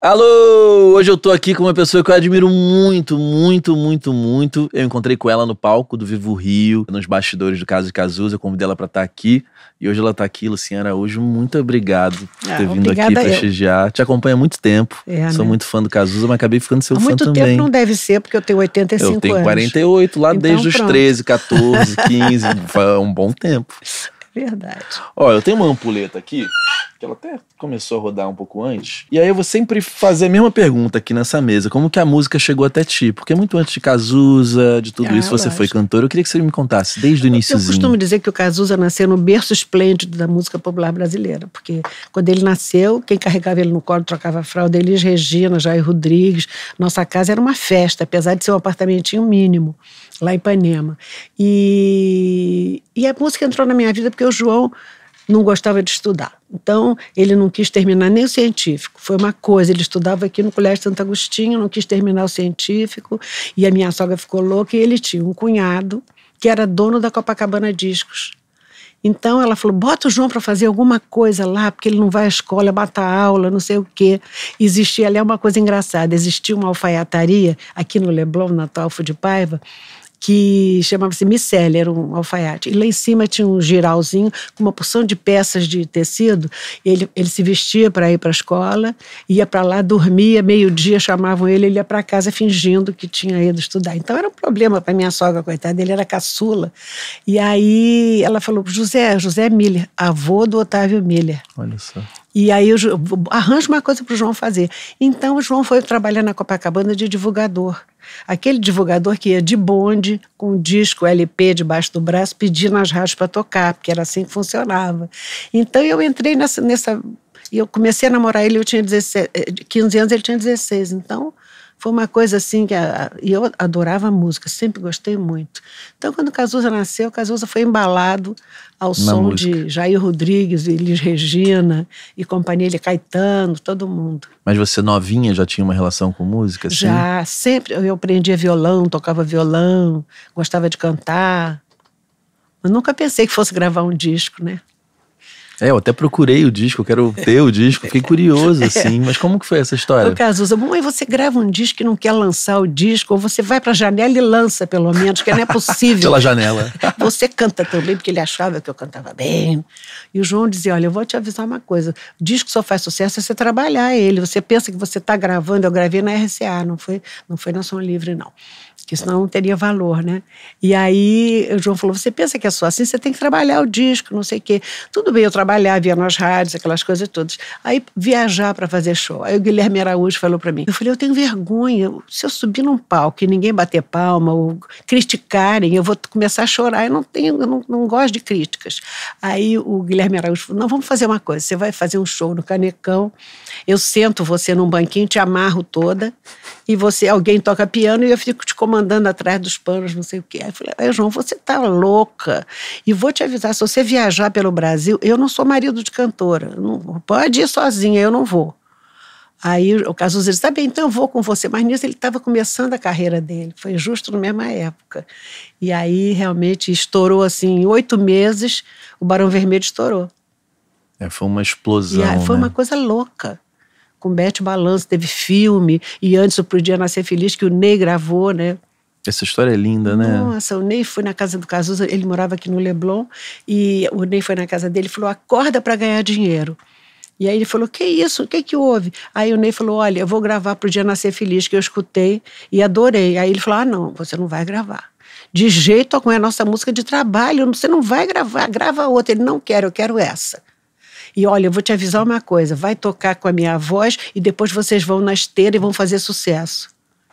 Alô! Hoje eu tô aqui com uma pessoa que eu admiro muito, muito, muito, muito. Eu encontrei com ela no palco do Vivo Rio, nos bastidores do Caso Cazuza. Eu convidei ela para estar tá aqui. E hoje ela tá aqui, Luciana Hoje, Muito obrigado por ah, ter ah, vindo aqui prestigiar. Te acompanho há muito tempo. É, né? Sou né? muito fã do Cazuza, mas acabei ficando seu há fã também. muito tempo não deve ser, porque eu tenho 85 anos. Eu tenho 48, anos. lá então, desde pronto. os 13, 14, 15. Foi um bom tempo. Verdade. Olha, eu tenho uma ampuleta aqui, que ela até começou a rodar um pouco antes. E aí eu vou sempre fazer a mesma pergunta aqui nessa mesa: como que a música chegou até ti? Porque é muito antes de Cazuza, de tudo ah, isso, você foi cantor. Eu queria que você me contasse desde o início. Eu costumo dizer que o Cazuza nasceu no berço esplêndido da música popular brasileira, porque quando ele nasceu, quem carregava ele no colo, trocava a fralda, Elis Regina, Jair Rodrigues. Nossa casa era uma festa, apesar de ser um apartamentinho mínimo lá em Ipanema. E, e a música entrou na minha vida porque o João não gostava de estudar. Então, ele não quis terminar nem o científico. Foi uma coisa, ele estudava aqui no Colégio Santo Agostinho, não quis terminar o científico, e a minha sogra ficou louca, e ele tinha um cunhado que era dono da Copacabana Discos. Então ela falou: bota o João para fazer alguma coisa lá, porque ele não vai à escola, bata a aula, não sei o quê. Existia ali é uma coisa engraçada: existia uma alfaiataria aqui no Leblon, na Talfo de Paiva, que chamava-se micelle, era um alfaiate. E lá em cima tinha um giralzinho com uma porção de peças de tecido. Ele, ele se vestia para ir para a escola, ia para lá, dormia, meio-dia chamavam ele, ele ia para casa fingindo que tinha ido estudar. Então era um problema para minha sogra, coitada, ele era caçula. E aí ela falou: José, José Miller, avô do Otávio Miller. Olha só. E aí arranjo uma coisa para o João fazer. Então o João foi trabalhar na Copacabana de divulgador. Aquele divulgador que ia de bonde, com o disco LP debaixo do braço, pedir nas rádios para tocar, porque era assim que funcionava. Então eu entrei nessa. nessa eu comecei a namorar ele, eu tinha 17, 15 eh, anos, ele tinha 16. Então foi uma coisa assim que. A, e eu adorava música, sempre gostei muito. Então, quando Cazuza nasceu, Cazuza foi embalado ao Na som música. de Jair Rodrigues, Elis Regina e companhia, ele Caetano, todo mundo. Mas você novinha já tinha uma relação com música? Assim? Já, sempre. Eu aprendia violão, tocava violão, gostava de cantar. Eu nunca pensei que fosse gravar um disco, né? É, eu até procurei o disco, eu quero ter o disco, fiquei curioso, é. assim. Mas como que foi essa história? o Cazuza, mãe, você grava um disco e não quer lançar o disco, ou você vai pra janela e lança, pelo menos, que não é possível. Pela janela. Você canta também, porque ele achava que eu cantava bem. E o João dizia: Olha, eu vou te avisar uma coisa: o disco só faz sucesso se é você trabalhar ele. Você pensa que você está gravando, eu gravei na RCA, não foi, não foi na Som Livre, não que senão não teria valor, né? E aí o João falou: você pensa que é só assim, você tem que trabalhar o disco, não sei o quê. Tudo bem, eu trabalhava, via nas rádios, aquelas coisas todas. Aí viajar para fazer show. Aí o Guilherme Araújo falou para mim: eu falei, eu tenho vergonha, se eu subir num palco e ninguém bater palma ou criticarem, eu vou começar a chorar, eu não tenho, eu não, não gosto de críticas. Aí o Guilherme Araújo falou: não, vamos fazer uma coisa, você vai fazer um show no Canecão, eu sento você num banquinho, te amarro toda, e você, alguém toca piano e eu fico te comandando andando atrás dos panos, não sei o quê. Aí eu falei, ah, João, você tá louca. E vou te avisar, se você viajar pelo Brasil, eu não sou marido de cantora. Não, pode ir sozinha, eu não vou. Aí o Cazuza disse, tá bem, então eu vou com você. Mas nisso ele estava começando a carreira dele, foi justo na mesma época. E aí realmente estourou assim, em oito meses, o Barão Vermelho estourou. É, foi uma explosão. Aí, foi né? uma coisa louca. Com Bete Balanço, teve filme, e antes o Pro Dia Nascer Feliz, que o Ney gravou, né? Essa história é linda, né? Nossa, o Ney foi na casa do Cazuza, ele morava aqui no Leblon, e o Ney foi na casa dele e falou: acorda para ganhar dinheiro. E aí ele falou: Que isso? O que, que houve? Aí o Ney falou: Olha, eu vou gravar para o Dia Nascer Feliz, que eu escutei e adorei. Aí ele falou: Ah, não, você não vai gravar. De jeito algum, é a nossa música de trabalho, você não vai gravar, grava outra. Ele não quer, eu quero essa. E olha, eu vou te avisar uma coisa: vai tocar com a minha voz e depois vocês vão na esteira e vão fazer sucesso.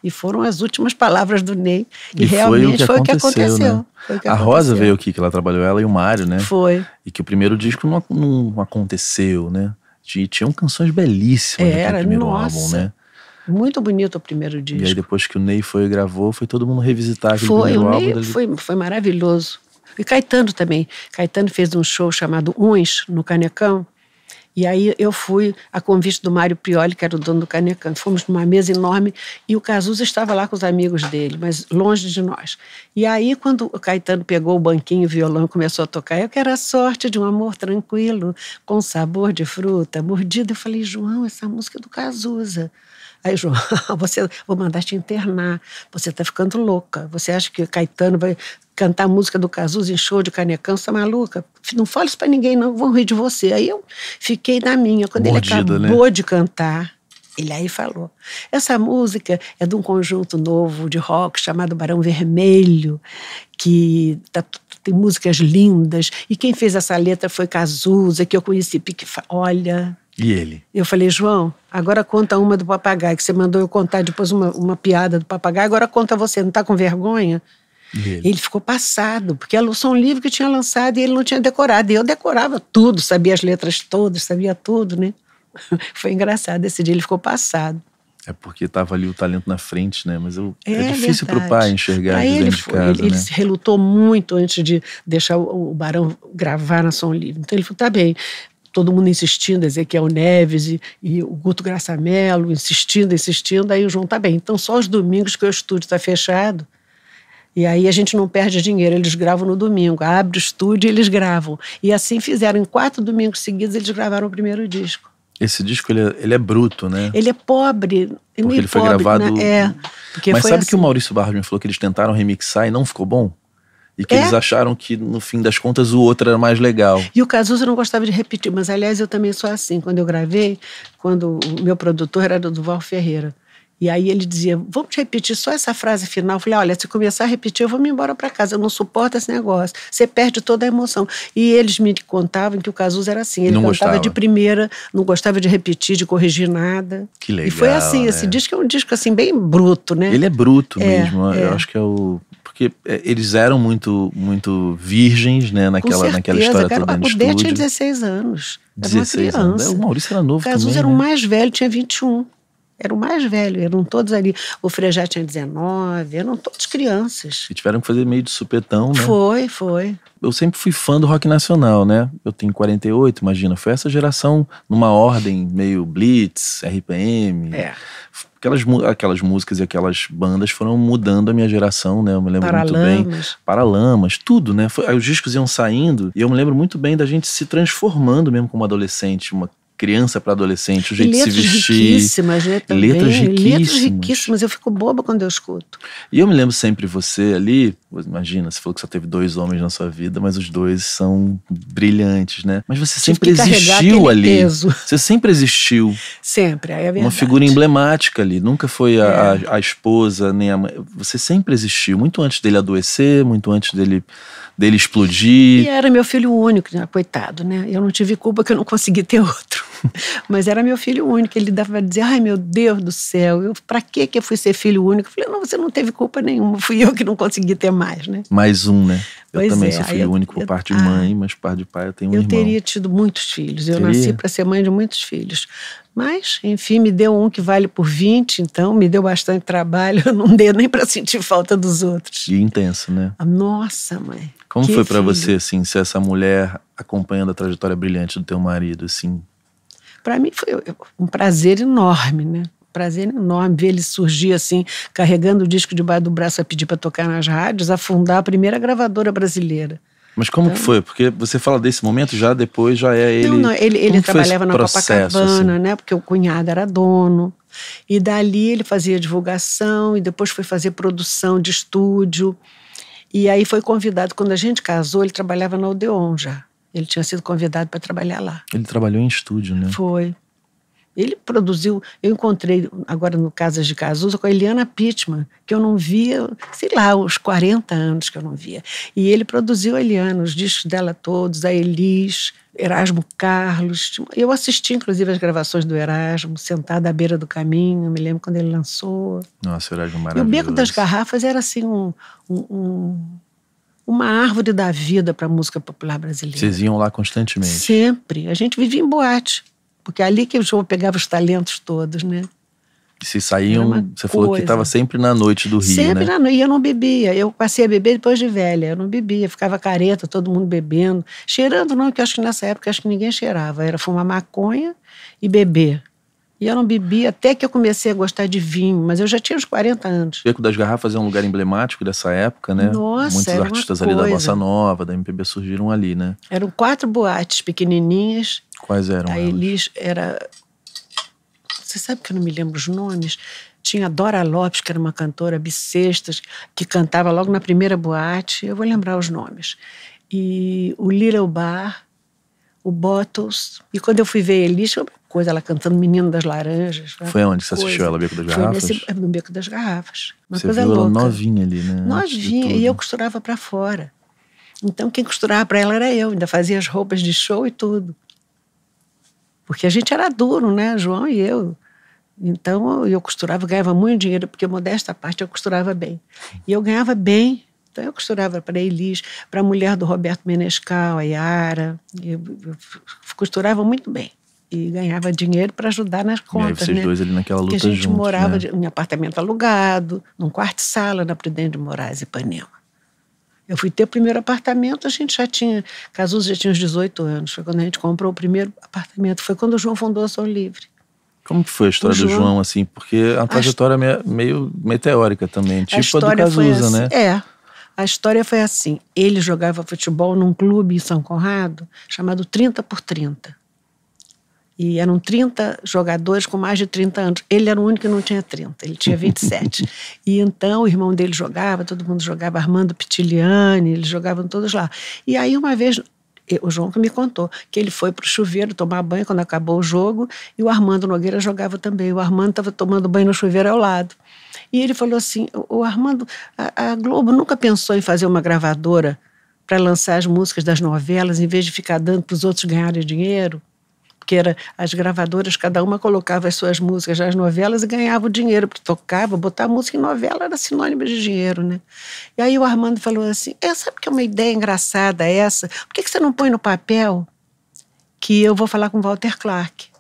E foram as últimas palavras do Ney. E, e realmente foi o que aconteceu. Né? o que aconteceu, né? a aconteceu. Rosa veio aqui, que ela trabalhou, ela e o Mário, né? Foi. E que o primeiro disco não, não aconteceu, né? tinham canções belíssimas do no primeiro nossa. álbum, né? Muito bonito o primeiro disco. E aí depois que o Ney foi e gravou, foi todo mundo revisitar aquele foi, primeiro o álbum. dele... foi, foi maravilhoso. E Caetano também. Caetano fez um show chamado Uns, no Canecão. E aí eu fui a convite do Mário Prioli, que era o dono do Canecan. Fomos numa mesa enorme e o Cazuza estava lá com os amigos dele, mas longe de nós. E aí, quando o Caetano pegou o banquinho, o violão e começou a tocar, eu quero a sorte de um amor tranquilo, com sabor de fruta, mordido Eu falei, João, essa música é do Cazuza. Aí, João, você, vou mandar te internar. Você está ficando louca. Você acha que Caetano vai cantar música do Cazuza em show de canecão, você tá maluca? Não fale isso pra ninguém, não, vão rir de você. Aí eu fiquei na minha. Quando Mordida, ele né? acabou né? de cantar, ele aí falou: essa música é de um conjunto novo de rock chamado Barão Vermelho, que tá, tem músicas lindas. E quem fez essa letra foi Cazuza, que eu conheci. Pique, olha. E ele? Eu falei, João, agora conta uma do papagaio, que você mandou eu contar depois uma, uma piada do papagaio, agora conta você, não tá com vergonha? Ele. ele ficou passado, porque lançou um livro que tinha lançado e ele não tinha decorado. E eu decorava tudo, sabia as letras todas, sabia tudo, né? Foi engraçado esse dia, ele ficou passado. É porque estava ali o talento na frente, né? Mas eu, é, é difícil para o pai enxergar pra ele, de casa, ele, né? ele relutou muito antes de deixar o, o Barão gravar na São Livre. Então ele falou, tá bem, todo mundo insistindo, Ezequiel Neves e, e o Guto Graçamelo insistindo, insistindo, aí o João tá bem. Então só os domingos que o estúdio está fechado, e aí a gente não perde dinheiro, eles gravam no domingo, abre o estúdio e eles gravam. E assim fizeram, em quatro domingos seguidos eles gravaram o primeiro disco. Esse disco ele é, ele é bruto, né? Ele é pobre, é porque meio ele foi pobre, gravado. Né? É, Mas sabe assim. que o assim. Maurício Barros me falou que eles tentaram remixar e não ficou bom? E que é? eles acharam que, no fim das contas, o outro era mais legal. E o Cazuza não gostava de repetir, mas aliás eu também sou assim. Quando eu gravei, quando o meu produtor era do Duval Ferreira. E aí ele dizia: Vamos repetir só essa frase final. Eu falei: Olha, se começar a repetir, eu vou me embora para casa. Eu não suporto esse negócio. Você perde toda a emoção. E eles me contavam que o Cazuza era assim. Ele não cantava gostava. de primeira, não gostava de repetir, de corrigir nada. Que legal. E foi assim: né? esse disco é um disco assim, bem bruto, né? Ele é bruto é, mesmo. É. Eu acho que é o porque é, eles eram muito muito virgens, né, naquela, certeza, naquela história cara, toda no estúdio. O Dê tinha 16 anos. Era uma é, criança. Anos. O Maurício era novo Cazuza também, era o né? mais velho, tinha 21. Era o mais velho, eram todos ali. O Frejá tinha 19, eram todos crianças. E tiveram que fazer meio de supetão, né? Foi, foi. Eu sempre fui fã do rock nacional, né? Eu tenho 48, imagina. Foi essa geração numa ordem meio Blitz, RPM. É. Aquelas, aquelas músicas e aquelas bandas foram mudando a minha geração, né? Eu me lembro muito bem. Paralamas, tudo, né? Foi, os discos iam saindo e eu me lembro muito bem da gente se transformando mesmo como adolescente. Uma criança para adolescente, o jeito de se vestir. Riquíssimas, né, também. Letras riquíssimas. Letras riquíssimas, eu fico boba quando eu escuto. E eu me lembro sempre você ali, imagina, você falou que só teve dois homens na sua vida, mas os dois são brilhantes, né? Mas você sempre existiu ali. Peso. Você sempre existiu. Sempre, aí é verdade. Uma figura emblemática ali, nunca foi a, é. a, a esposa, nem a mãe. Você sempre existiu, muito antes dele adoecer, muito antes dele dele explodir. E era meu filho único, né? coitado, né? Eu não tive culpa que eu não consegui ter outro. Mas era meu filho único. Ele dava dizer, ai meu Deus do céu, eu, pra que que eu fui ser filho único? Eu falei, não, você não teve culpa nenhuma, fui eu que não consegui ter mais, né? Mais um, né? Eu pois também é, sou filho eu, único por parte de ah. mãe, mas por parte de pai eu tenho um eu irmão. Eu teria tido muitos filhos, eu teria? nasci para ser mãe de muitos filhos. Mas, enfim, me deu um que vale por 20, então me deu bastante trabalho, eu não dei nem para sentir falta dos outros. E intenso, né? Ah, nossa, mãe. Como foi para você, assim, ser essa mulher acompanhando a trajetória brilhante do teu marido, assim, para mim foi um prazer enorme, né? prazer enorme ver ele surgir assim, carregando o disco debaixo do braço a pedir para tocar nas rádios, a fundar a primeira gravadora brasileira. Mas como então, que foi? Porque você fala desse momento já depois já é ele. Não, não ele, ele trabalhava na processo, Copacabana, assim? né? Porque o cunhado era dono. E dali ele fazia divulgação e depois foi fazer produção de estúdio. E aí foi convidado quando a gente casou, ele trabalhava na Odeon já. Ele tinha sido convidado para trabalhar lá. Ele trabalhou em estúdio, né? Foi. Ele produziu. Eu encontrei, agora no Casas de Cazuza, com a Eliana Pittman, que eu não via, sei lá, uns 40 anos que eu não via. E ele produziu a Eliana, os discos dela todos, a Elis, Erasmo Carlos. Eu assisti, inclusive, as gravações do Erasmo, sentada à beira do caminho, me lembro quando ele lançou. Nossa, o Erasmo maravilhoso. É e o Beco das Garrafas era assim um, um, um uma árvore da vida para a música popular brasileira. Vocês iam lá constantemente? Sempre. A gente vivia em boate, porque é ali que o show pegava os talentos todos, né? E vocês saíam, você coisa. falou que estava sempre na noite do Rio, Sempre né? na noite, eu não bebia. Eu passei a beber depois de velha, eu não bebia. Ficava careta, todo mundo bebendo. Cheirando não, que acho que nessa época acho que ninguém cheirava. Era fumar maconha e beber. E eu não bebi até que eu comecei a gostar de vinho, mas eu já tinha uns 40 anos. O Beco das Garrafas é um lugar emblemático dessa época, né? Nossa, Muitos é artistas ali da Bossa Nova, da MPB surgiram ali, né? Eram quatro boates pequenininhas. Quais eram? A Elis era. Você sabe que eu não me lembro os nomes? Tinha a Dora Lopes, que era uma cantora bissextas, que cantava logo na primeira boate. Eu vou lembrar os nomes. E o Little Bar, o Bottles. E quando eu fui ver a Elis, coisa, ela cantando Menino das Laranjas. Né? Foi onde você coisa. assistiu ela, Beco das Garrafas? Foi nesse, é, no Beco das Garrafas. Uma você coisa viu louca. ela novinha ali, né? Novinha, e eu costurava para fora. Então quem costurava para ela era eu, ainda fazia as roupas de show e tudo. Porque a gente era duro, né? João e eu. Então eu costurava, ganhava muito dinheiro, porque modesta parte eu costurava bem. E eu ganhava bem então, eu costurava para Elis, para a mulher do Roberto Menescal, a Yara. Eu, eu costurava muito bem e ganhava dinheiro para ajudar nas contas. E aí vocês né? dois ali naquela luta juntos. A gente juntos, morava né? em apartamento alugado, num quarto sala na Prudente de Moraes, Ipanema. Eu fui ter o primeiro apartamento, a gente já tinha, Casuso já tinha uns 18 anos, foi quando a gente comprou o primeiro apartamento, foi quando o João fundou a São Livre. Como que foi a história João, do João, assim? Porque é a trajetória é meio meteórica também, tipo a, a do Cazuza, assim, né? É, a história foi assim: ele jogava futebol num clube em São Conrado chamado 30 por 30. E eram 30 jogadores com mais de 30 anos. Ele era o único que não tinha 30, ele tinha 27. e então o irmão dele jogava, todo mundo jogava, Armando Pitiliani, eles jogavam todos lá. E aí uma vez, o João que me contou, que ele foi para o chuveiro tomar banho quando acabou o jogo, e o Armando Nogueira jogava também. O Armando estava tomando banho no chuveiro ao lado. E ele falou assim: o Armando, a, a Globo nunca pensou em fazer uma gravadora para lançar as músicas das novelas, em vez de ficar dando para os outros ganharem dinheiro? Porque era, as gravadoras, cada uma colocava as suas músicas nas novelas e ganhava o dinheiro, porque tocava, botar música em novela era sinônimo de dinheiro, né? E aí o Armando falou assim: é, sabe que é uma ideia engraçada essa? Por que, que você não põe no papel que eu vou falar com Walter Clark?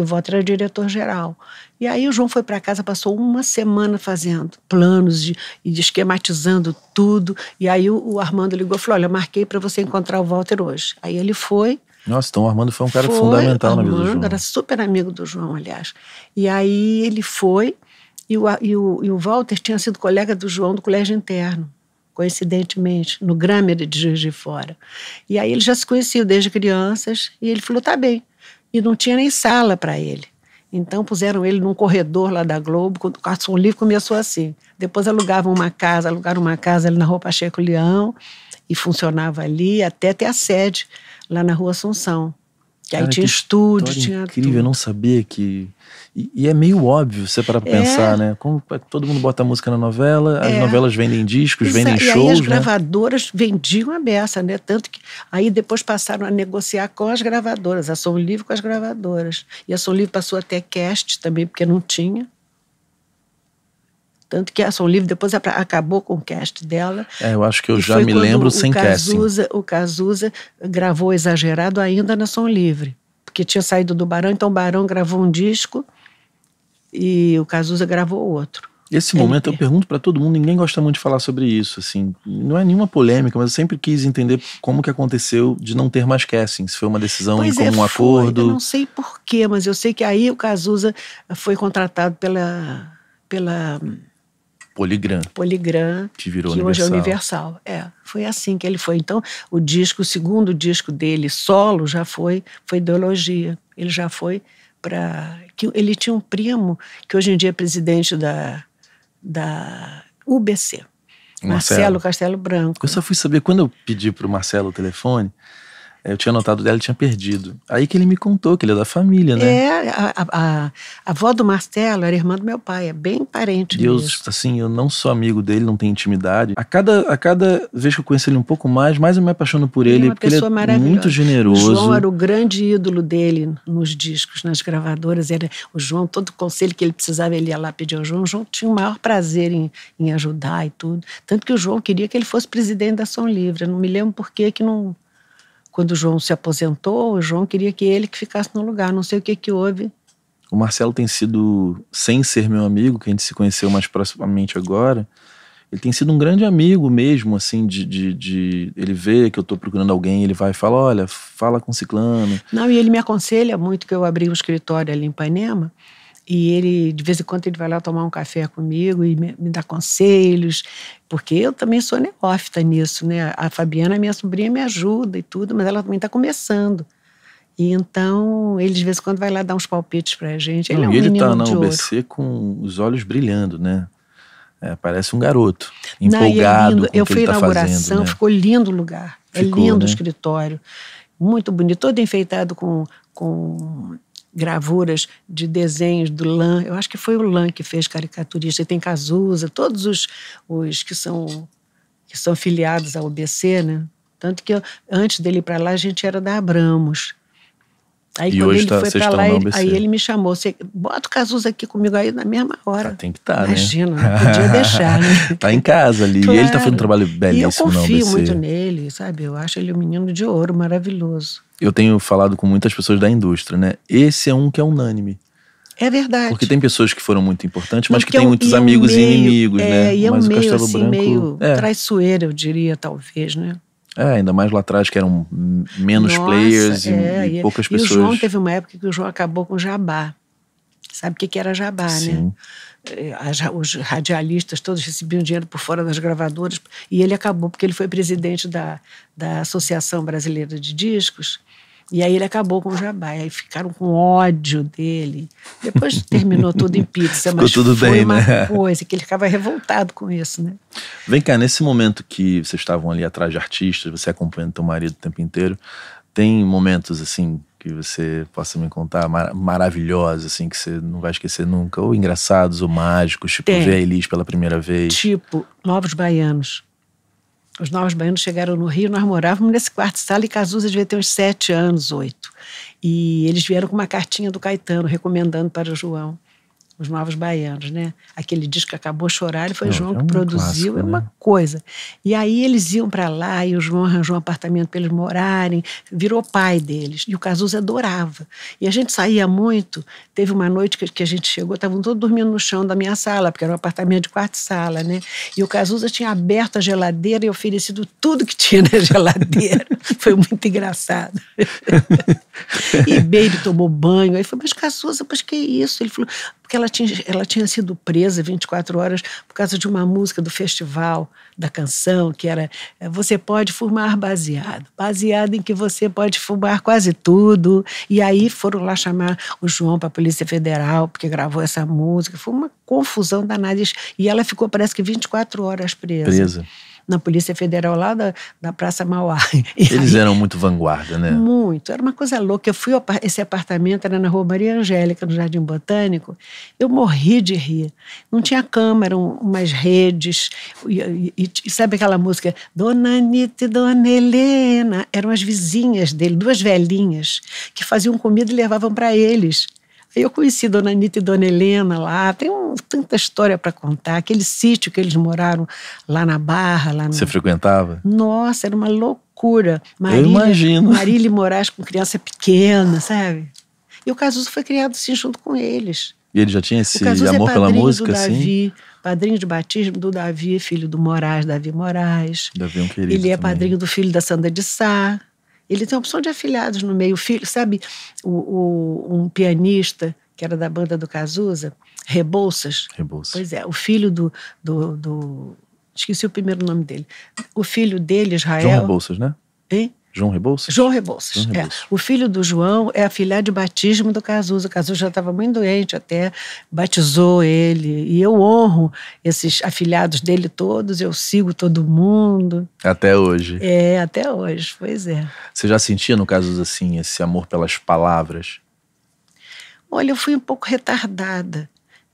o Walter era diretor-geral. E aí o João foi para casa, passou uma semana fazendo planos de, e de esquematizando tudo. E aí o, o Armando ligou e falou: Olha, marquei para você encontrar o Walter hoje. Aí ele foi. Nossa, então o Armando foi um cara foi, fundamental na vida do João. era super amigo do João, aliás. E aí ele foi, e o, e o, e o Walter tinha sido colega do João do colégio interno coincidentemente, no Grammer de Juiz de Fora. E aí ele já se conheciam desde crianças, e ele falou, tá bem, e não tinha nem sala para ele. Então puseram ele num corredor lá da Globo, quando o Livre começou assim. Depois alugavam uma casa, alugaram uma casa ali na Rua Pacheco Leão e funcionava ali até ter a sede lá na Rua Assunção. Que aí Cara, tinha que estúdio, tinha. Incrível, tudo. eu não sabia que. E, e é meio óbvio você parar pra é. pensar, né? Como, é todo mundo bota música na novela, é. as novelas vendem discos, Isso, é, vendem e shows. E as né? gravadoras vendiam a beça, né? Tanto que aí depois passaram a negociar com as gravadoras, a Som Livre com as gravadoras. E a Som Livre passou até cast também, porque não tinha. Tanto que a ah, Som Livre depois acabou com o cast dela. É, eu acho que eu já me lembro sem Cazuza, casting. O Cazuza gravou Exagerado ainda na Som Livre, porque tinha saído do Barão, então o Barão gravou um disco e o Cazuza gravou outro. Esse momento eu é. pergunto para todo mundo, ninguém gosta muito de falar sobre isso, assim, não é nenhuma polêmica, mas eu sempre quis entender como que aconteceu de não ter mais casting, se foi uma decisão pois em é, comum é, acordo. Eu não sei porquê, mas eu sei que aí o Cazuza foi contratado pela pela Poligram. Poligram. Que virou que Universal. hoje é Universal. É, foi assim que ele foi. Então, o disco, o segundo disco dele, solo, já foi, foi ideologia. Ele já foi para que ele tinha um primo que hoje em dia é presidente da da UBC. Marcelo, Marcelo Castelo Branco. Eu só fui saber quando eu pedi para o Marcelo o telefone. Eu tinha anotado dela, ele tinha perdido. Aí que ele me contou que ele é da família, né? É, a, a, a avó do Marcelo era irmã do meu pai, é bem parente Deus, mesmo. assim, eu não sou amigo dele, não tenho intimidade. A cada, a cada vez que eu conheço ele um pouco mais, mais eu me apaixono por ele, é ele é porque ele é muito generoso. O João era o grande ídolo dele nos discos, nas gravadoras. Era o João, todo conselho que ele precisava, ele ia lá pedir ao João. O João tinha o maior prazer em, em ajudar e tudo. Tanto que o João queria que ele fosse presidente da Som Livre. Eu não me lembro por que que não quando o João se aposentou, o João queria que ele que ficasse no lugar. Não sei o que que houve. O Marcelo tem sido, sem ser meu amigo, que a gente se conheceu mais proximamente agora, ele tem sido um grande amigo mesmo, assim, de, de, de, ele vê que eu tô procurando alguém, ele vai e fala, olha, fala com ciclano. Não, e ele me aconselha muito que eu abri um escritório ali em Panema e ele, de vez em quando, ele vai lá tomar um café comigo e me, me dá conselhos, porque eu também sou neófita nisso, né? A Fabiana, minha sobrinha, me ajuda e tudo, mas ela também está começando. E então, ele de vez em quando vai lá dar uns palpites para a gente. Ele Não, é um ele está tá na UBC com os olhos brilhando, né? É, parece um garoto, é empolgado Não, é Eu fui à tá inauguração, fazendo, né? ficou lindo o lugar. É ficou, é lindo né? o escritório. Muito bonito, todo enfeitado com, com gravuras de desenhos do Lan. Eu acho que foi o Lan que fez caricaturista. E tem Cazuza, todos os, os que são que são filiados ao OBC, né? Tanto que eu, antes dele ir para lá, a gente era da Abramos. Aí e hoje ele tá, foi pra lá, ele, aí ele me chamou. Você, bota o Cazuza aqui comigo aí na mesma hora. Ah, tem que estar, tá, né? Imagina, não podia deixar, né? tá em casa ali. Claro. E ele tá fazendo um trabalho belíssimo. E eu confio muito nele, sabe? Eu acho ele um menino de ouro, maravilhoso. Eu tenho falado com muitas pessoas da indústria, né? Esse é um que é unânime. É verdade. Porque tem pessoas que foram muito importantes, mas, que têm é um, muitos e é amigos meio, e inimigos, é, né? E é um mas meio, o Castelo assim, Branco, meio é. traiçoeiro, eu diria, talvez, né? É, ainda mais lá atrás, que eram menos Nossa, players e, é, e, poucas e pessoas. E o João teve uma época que o João acabou com jabá. Sabe o que, que era jabá, né? Sim. né? As, os radialistas todos recebiam dinheiro por fora das gravadoras e ele acabou porque ele foi presidente da, da Associação Brasileira de Discos e aí ele acabou com o jabá. E aí ficaram com ódio dele. Depois terminou tudo em pizza, mas tudo foi bem, uma né? coisa que ele ficava revoltado com isso, né? Vem cá, nesse momento que vocês estavam ali atrás de artistas, você acompanhando teu marido o tempo inteiro, tem momentos assim que você possa me contar mar maravilhosos, assim, que você não vai esquecer nunca, ou engraçados, ou mágicos, tipo tem. ver a Elis pela primeira vez. Tipo, Novos Baianos. Os novos baianos chegaram no Rio, nós morávamos nesse quarto sala e Cazuza devia ter uns sete anos, oito. E eles vieram com uma cartinha do Caetano recomendando para o João. Os Novos Baianos, né? Aquele disco acabou acabou chorar, foi o João é que é um produziu, clássico, é uma né? coisa. E aí eles iam para lá e o João arranjou um apartamento para eles morarem, virou pai deles. E o Cazuza adorava. E a gente saía muito. Teve uma noite que, a gente chegou, estavam todos dormindo no chão da minha sala, porque era um apartamento de quarto sala, né? E o Cazuza tinha aberto a geladeira e oferecido tudo que tinha na geladeira. foi muito engraçado. e Baby tomou banho. Aí foi, mas Cazuza, mas que isso? Ele falou, porque ela tinha, ela tinha sido presa 24 horas por causa de uma música do festival da canção, que era é, Você pode fumar baseado, baseado em que você pode fumar quase tudo. E aí foram lá chamar o João para a Polícia Federal, porque gravou essa música. Foi uma confusão danada. E ela ficou, parece que, 24 horas presa. Presa na Polícia Federal lá da, da Praça Mauá. E Eles aí, eram muito vanguarda, né? Muito. Era uma coisa louca. Eu fui, esse apartamento era na Rua Maria Angélica, no Jardim Botânico. Eu morri de rir. Não tinha cama, eram umas redes. E, e, e sabe aquela música? Dona Anitta e Dona Helena. Eram as vizinhas dele, duas velhinhas, que faziam comida e levavam para eles. Aí eu conheci Dona Anitta e Dona Helena lá, tem um, tanta história para contar. Aquele sítio que eles moraram lá na Barra. Lá no... Você frequentava? Nossa, era uma loucura. Marília, eu imagino. Marília Moraes com criança pequena, sabe? E o Casuso foi criado assim junto com eles. E ele já tinha esse é amor é pela música, do assim? Davi, assim? Padrinho de batismo do Davi, filho do Moraes, Davi Moraes. Davi é um querido. Ele é também. padrinho do filho da Sandra de Sá. Ele tem opção de afiliados no meio filho. Sabe, o, o, um pianista que era da banda do Cazuza, Rebouças. Rebouças. Pois é, o filho do, do, do Esqueci o primeiro nome dele. O filho dele, Israel. João Rebouças, né? Hein? João Rebouças? João Rebouças, João é. Rebouças. É. O filho do João é afilhado de batismo do Cazuza. O Cazuza já estava muito doente até, batizou ele. E eu honro esses afilhados dele todos, eu sigo todo mundo. Até hoje. É, até hoje, pois é. Você já sentia no Cazuza, assim, esse amor pelas palavras? Olha, eu fui um pouco retardada.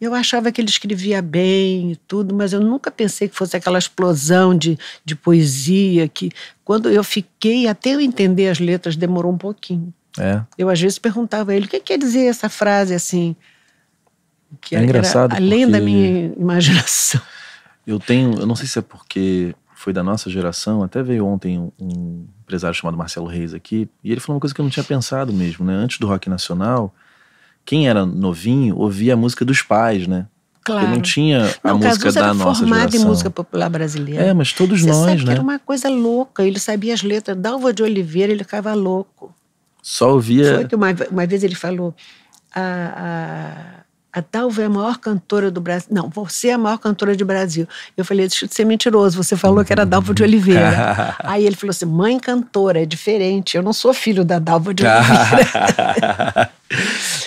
Eu achava que ele escrevia bem e tudo, mas eu nunca pensei que fosse aquela explosão de, de poesia que, quando eu fiquei, até eu entender as letras, demorou um pouquinho. É. Eu, às vezes, perguntava a ele o que quer dizer essa frase assim. Que é era, engraçado. Era além da minha imaginação. Eu tenho, eu não sei se é porque foi da nossa geração, até veio ontem um, um empresário chamado Marcelo Reis aqui, e ele falou uma coisa que eu não tinha pensado mesmo, né? Antes do rock nacional quem era novinho ouvia a música dos pais, né? Claro. Porque não tinha a não, música Cazuza da era nossa formado em música popular brasileira. É, mas todos Você nós, sabe né? Era uma coisa louca. Ele sabia as letras. Dalva de Oliveira, ele ficava louco. Só ouvia. Foi que uma, uma vez ele falou: ah, ah, a Dalva é a maior cantora do Brasil. Não, você é a maior cantora do Brasil. Eu falei, deixa de ser mentiroso, você falou que era Dalva de uhum. Oliveira. Aí ele falou assim, mãe cantora, é diferente, eu não sou filho da Dalva de Oliveira.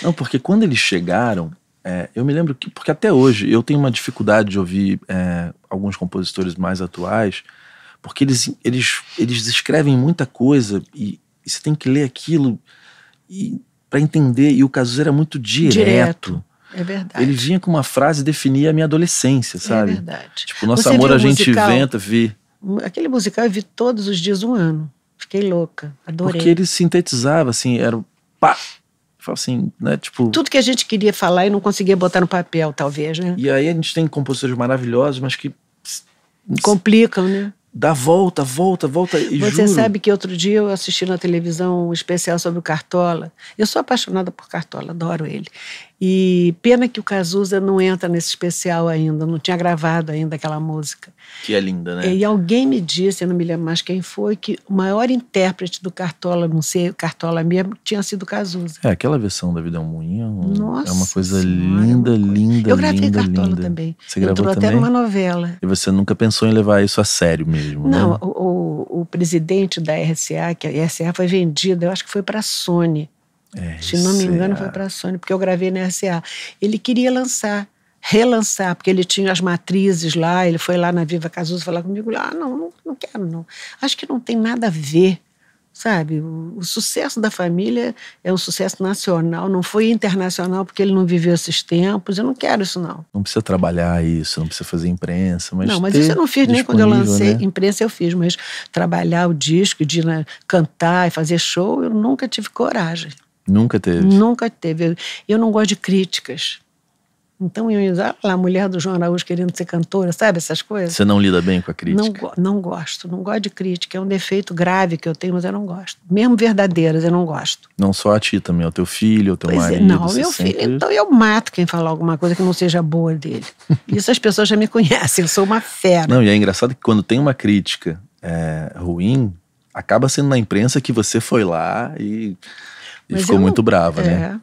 não, porque quando eles chegaram, é, eu me lembro que, porque até hoje eu tenho uma dificuldade de ouvir é, alguns compositores mais atuais, porque eles, eles, eles escrevem muita coisa e, e você tem que ler aquilo para entender, e o Caso era muito direto. direto é verdade. Ele vinha com uma frase e definia a minha adolescência, é sabe? É verdade. Tipo, nosso Você amor a gente musical? inventa, vi. Aquele musical eu vi todos os dias um ano. Fiquei louca, adorei. Porque ele sintetizava, assim, era pá, assim, né, tipo... Tudo que a gente queria falar e não conseguia botar no papel, talvez, né? E aí a gente tem compositores maravilhosos, mas que... Complicam, né? Dá volta, volta, volta e Você juro... sabe que outro dia eu assisti na televisão um especial sobre o Cartola. Eu sou apaixonada por Cartola, adoro ele. E pena que o Cazuza não entra nesse especial ainda, não tinha gravado ainda aquela música. Que é linda, né? E alguém me disse, eu não me lembro mais quem foi, que o maior intérprete do Cartola, não sei, Cartola mesmo, tinha sido o Cazuza. É, aquela versão da Vida é um Moinho Nossa é uma coisa senhora, é linda, uma coisa. linda, Eu gravei linda, Cartola linda. também. Você gravou Entrou também? até numa novela. E você nunca pensou em levar isso a sério mesmo, né? Não, né? o, o, o presidente da RCA, que a RCA foi vendida, eu acho que foi para a Sony é, Se não me engano, é, foi para a Sony, porque eu gravei na RCA. Ele queria lançar, relançar, porque ele tinha as matrizes lá, ele foi lá na Viva Casuso falar comigo, ah, não, não, não quero, não. Acho que não tem nada a ver, sabe? O, o, sucesso da família é um sucesso nacional, não foi internacional porque ele não viveu esses tempos, eu não quero isso, não. Não precisa trabalhar isso, não precisa fazer imprensa, mas Não, mas isso eu não fiz nem quando eu lancei né? imprensa, eu fiz, mas trabalhar o disco, de né, cantar e fazer show, eu nunca tive coragem. Nunca teve? Nunca teve. Eu não gosto de críticas. Então, eu ia lá, a mulher do João Araújo querendo ser cantora, sabe essas coisas? Você não lida bem com a crítica? Não, não gosto, não gosto de crítica. É um defeito grave que eu tenho, mas eu não gosto. Mesmo verdadeiras, eu não gosto. Não só a ti também, ao teu filho, ao teu pois é, marido. É, não, meu sempre... filho. Então, eu mato quem falar alguma coisa que não seja boa dele. Isso as pessoas já me conhecem, eu sou uma fera. Não, e é engraçado que quando tem uma crítica é, ruim, acaba sendo na imprensa que você foi lá e e Mas ficou muito brava, né? é, né?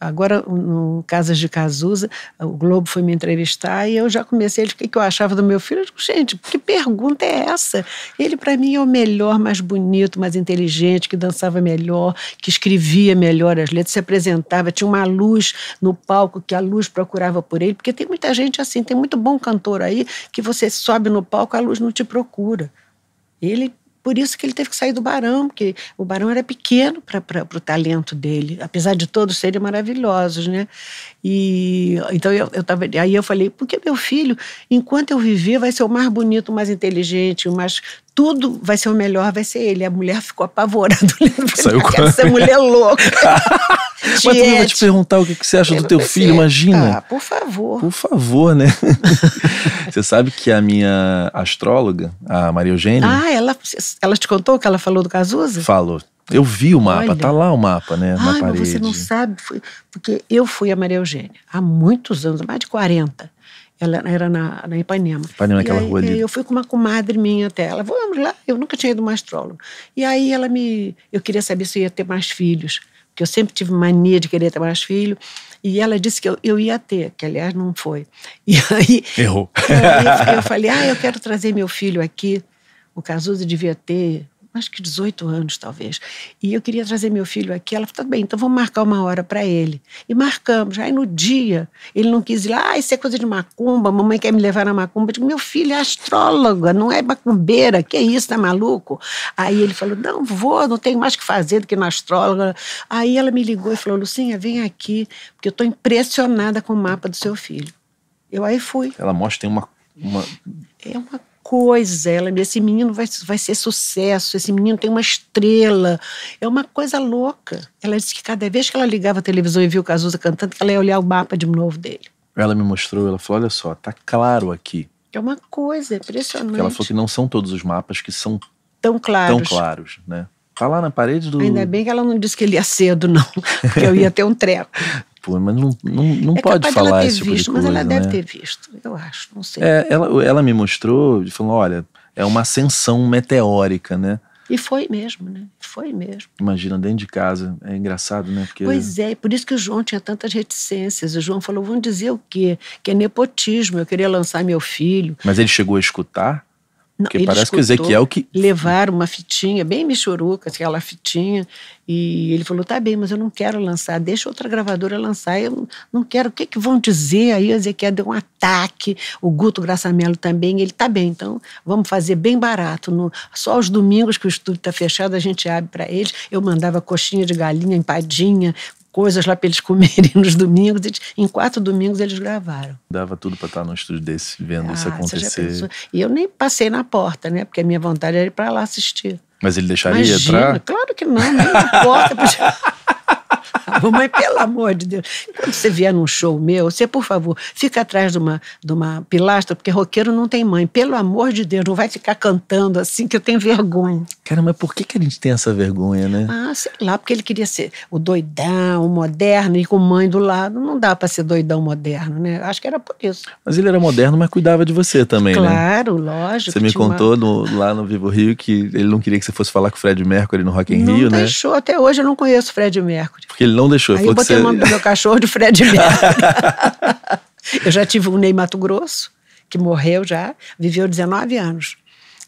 Agora, no Casas de Cazuza, o Globo foi me entrevistar e eu já comecei. dizer o que eu achava do meu filho? Eu digo, gente, que pergunta é essa? Ele, para mim, é o melhor, mais bonito, mais inteligente, que dançava melhor, que escrevia melhor as letras, se apresentava. Tinha uma luz no palco que a luz procurava por ele, porque tem muita gente assim, tem muito bom cantor aí que você sobe no palco, a luz não te procura. Ele por isso que ele teve que sair do Barão, porque o Barão era pequeno para o talento dele, apesar de todos serem maravilhosos, né? E então eu, eu tava, aí eu falei, porque meu filho, enquanto eu viver, vai ser o mais bonito, o mais inteligente, o mais tudo vai ser o melhor, vai ser ele. A mulher ficou apavorada. Saiu com... Essa mulher é louca. Mas também vai vou te perguntar o que, que você acha do teu filho, ser... imagina. Ah, por favor. Por favor, né? você sabe que a minha astróloga, a Maria Eugênia. Ah, ela, ela te contou que ela falou do Cazuza? Falou. Eu vi o mapa, Olha. tá lá o mapa, né? Ah, na parede. você não sabe, foi, porque eu fui a Maria Eugênia há muitos anos, mais de 40. Ela era na, na Ipanema. Ipanema, e aquela aí, rua ali. Eu fui com uma comadre minha até ela. Vamos lá, eu nunca tinha ido uma astróloga. E aí ela me. Eu queria saber se eu ia ter mais filhos que eu sempre tive mania de querer ter mais filho. E ela disse que eu, eu ia ter, que aliás não foi. E aí. Errou. eu falei: ah, eu quero trazer meu filho aqui. O Casuso devia ter acho que 18 anos talvez. E eu queria trazer meu filho aqui. Ela falou: tá bem, então vamos marcar uma hora para ele. E marcamos. Aí no dia, ele não quis ir lá, ah, isso é coisa de macumba, mamãe quer me levar na macumba. Eu digo: meu filho é astróloga, não é macumbeira, que isso, tá maluco? Aí ele falou: não vou, não tenho mais que fazer do que na astróloga. Aí ela me ligou e falou: Lucinha, vem aqui, porque eu tô impressionada com o mapa do seu filho. Eu aí fui. Ela mostra, tem uma. uma... É uma coisa. Ela, esse menino vai, vai ser sucesso, esse menino tem uma estrela. É uma coisa louca. Ela disse que cada vez que ela ligava a televisão e via o Cazuza cantando, ela ia olhar o mapa de novo dele. Ela me mostrou, ela falou: olha só, tá claro aqui. É uma coisa é impressionante. Porque ela falou que não são todos os mapas que são tão claros. Tão claros, né? Tá lá na parede do. Ainda bem que ela não disse que ele ia cedo, não, porque eu ia ter um treco tipo, mas não, não, não é pode falar isso tipo visto, coisa. Mas ela né? deve ter visto, eu acho, não sei. É, ela, ela me mostrou falou: olha, é uma ascensão meteórica, né? E foi mesmo, né? Foi mesmo. Imagina, dentro de casa. É engraçado, né? Porque... Pois é, por isso que o João tinha tantas reticências. O João falou: vão dizer o quê? Que é nepotismo, eu queria lançar meu filho. Mas ele chegou a escutar? Não, Porque parece que o Ezequiel que. Levaram uma fitinha, bem michuruca, aquela fitinha, e ele falou: tá bem, mas eu não quero lançar, deixa outra gravadora lançar, eu não quero, o que, que vão dizer? Aí o Ezequiel deu um ataque, o Guto Graçamelo também, ele tá bem, então vamos fazer bem barato. No, só aos domingos que o estúdio está fechado, a gente abre para eles. Eu mandava coxinha de galinha, empadinha, coisas lá para eles comerem nos domingos. Eles, em quatro domingos eles gravaram. Dava tudo para estar num estúdio desse, vendo ah, isso acontecer. E eu nem passei na porta, né? Porque a minha vontade era ir para lá assistir. Mas ele deixaria Imagina, entrar? Claro que não, nem na porta. Podia... mãe pelo amor de Deus. Quando você vier num show meu, você, por favor, fica atrás de uma, de uma pilastra, porque roqueiro não tem mãe. Pelo amor de Deus, não vai ficar cantando assim, que eu tenho vergonha. Cara, mas por que, que a gente tem essa vergonha, né? Ah, sei lá, porque ele queria ser o doidão, o moderno, e com mãe do lado. Não dá para ser doidão moderno, né? Acho que era por isso. Mas ele era moderno, mas cuidava de você também, claro, né? Claro, lógico. Você me contou uma... no, lá no Vivo Rio que ele não queria que você fosse falar com o Fred Mercury no Rock in não Rio, deixou. né? deixou. Até hoje eu não conheço o Fred Mercury. Porque ele não não deixou. Aí eu botei o nome do meu cachorro de Fred Mercury. eu já tive um Ney Mato Grosso, que morreu já, viveu 19 anos.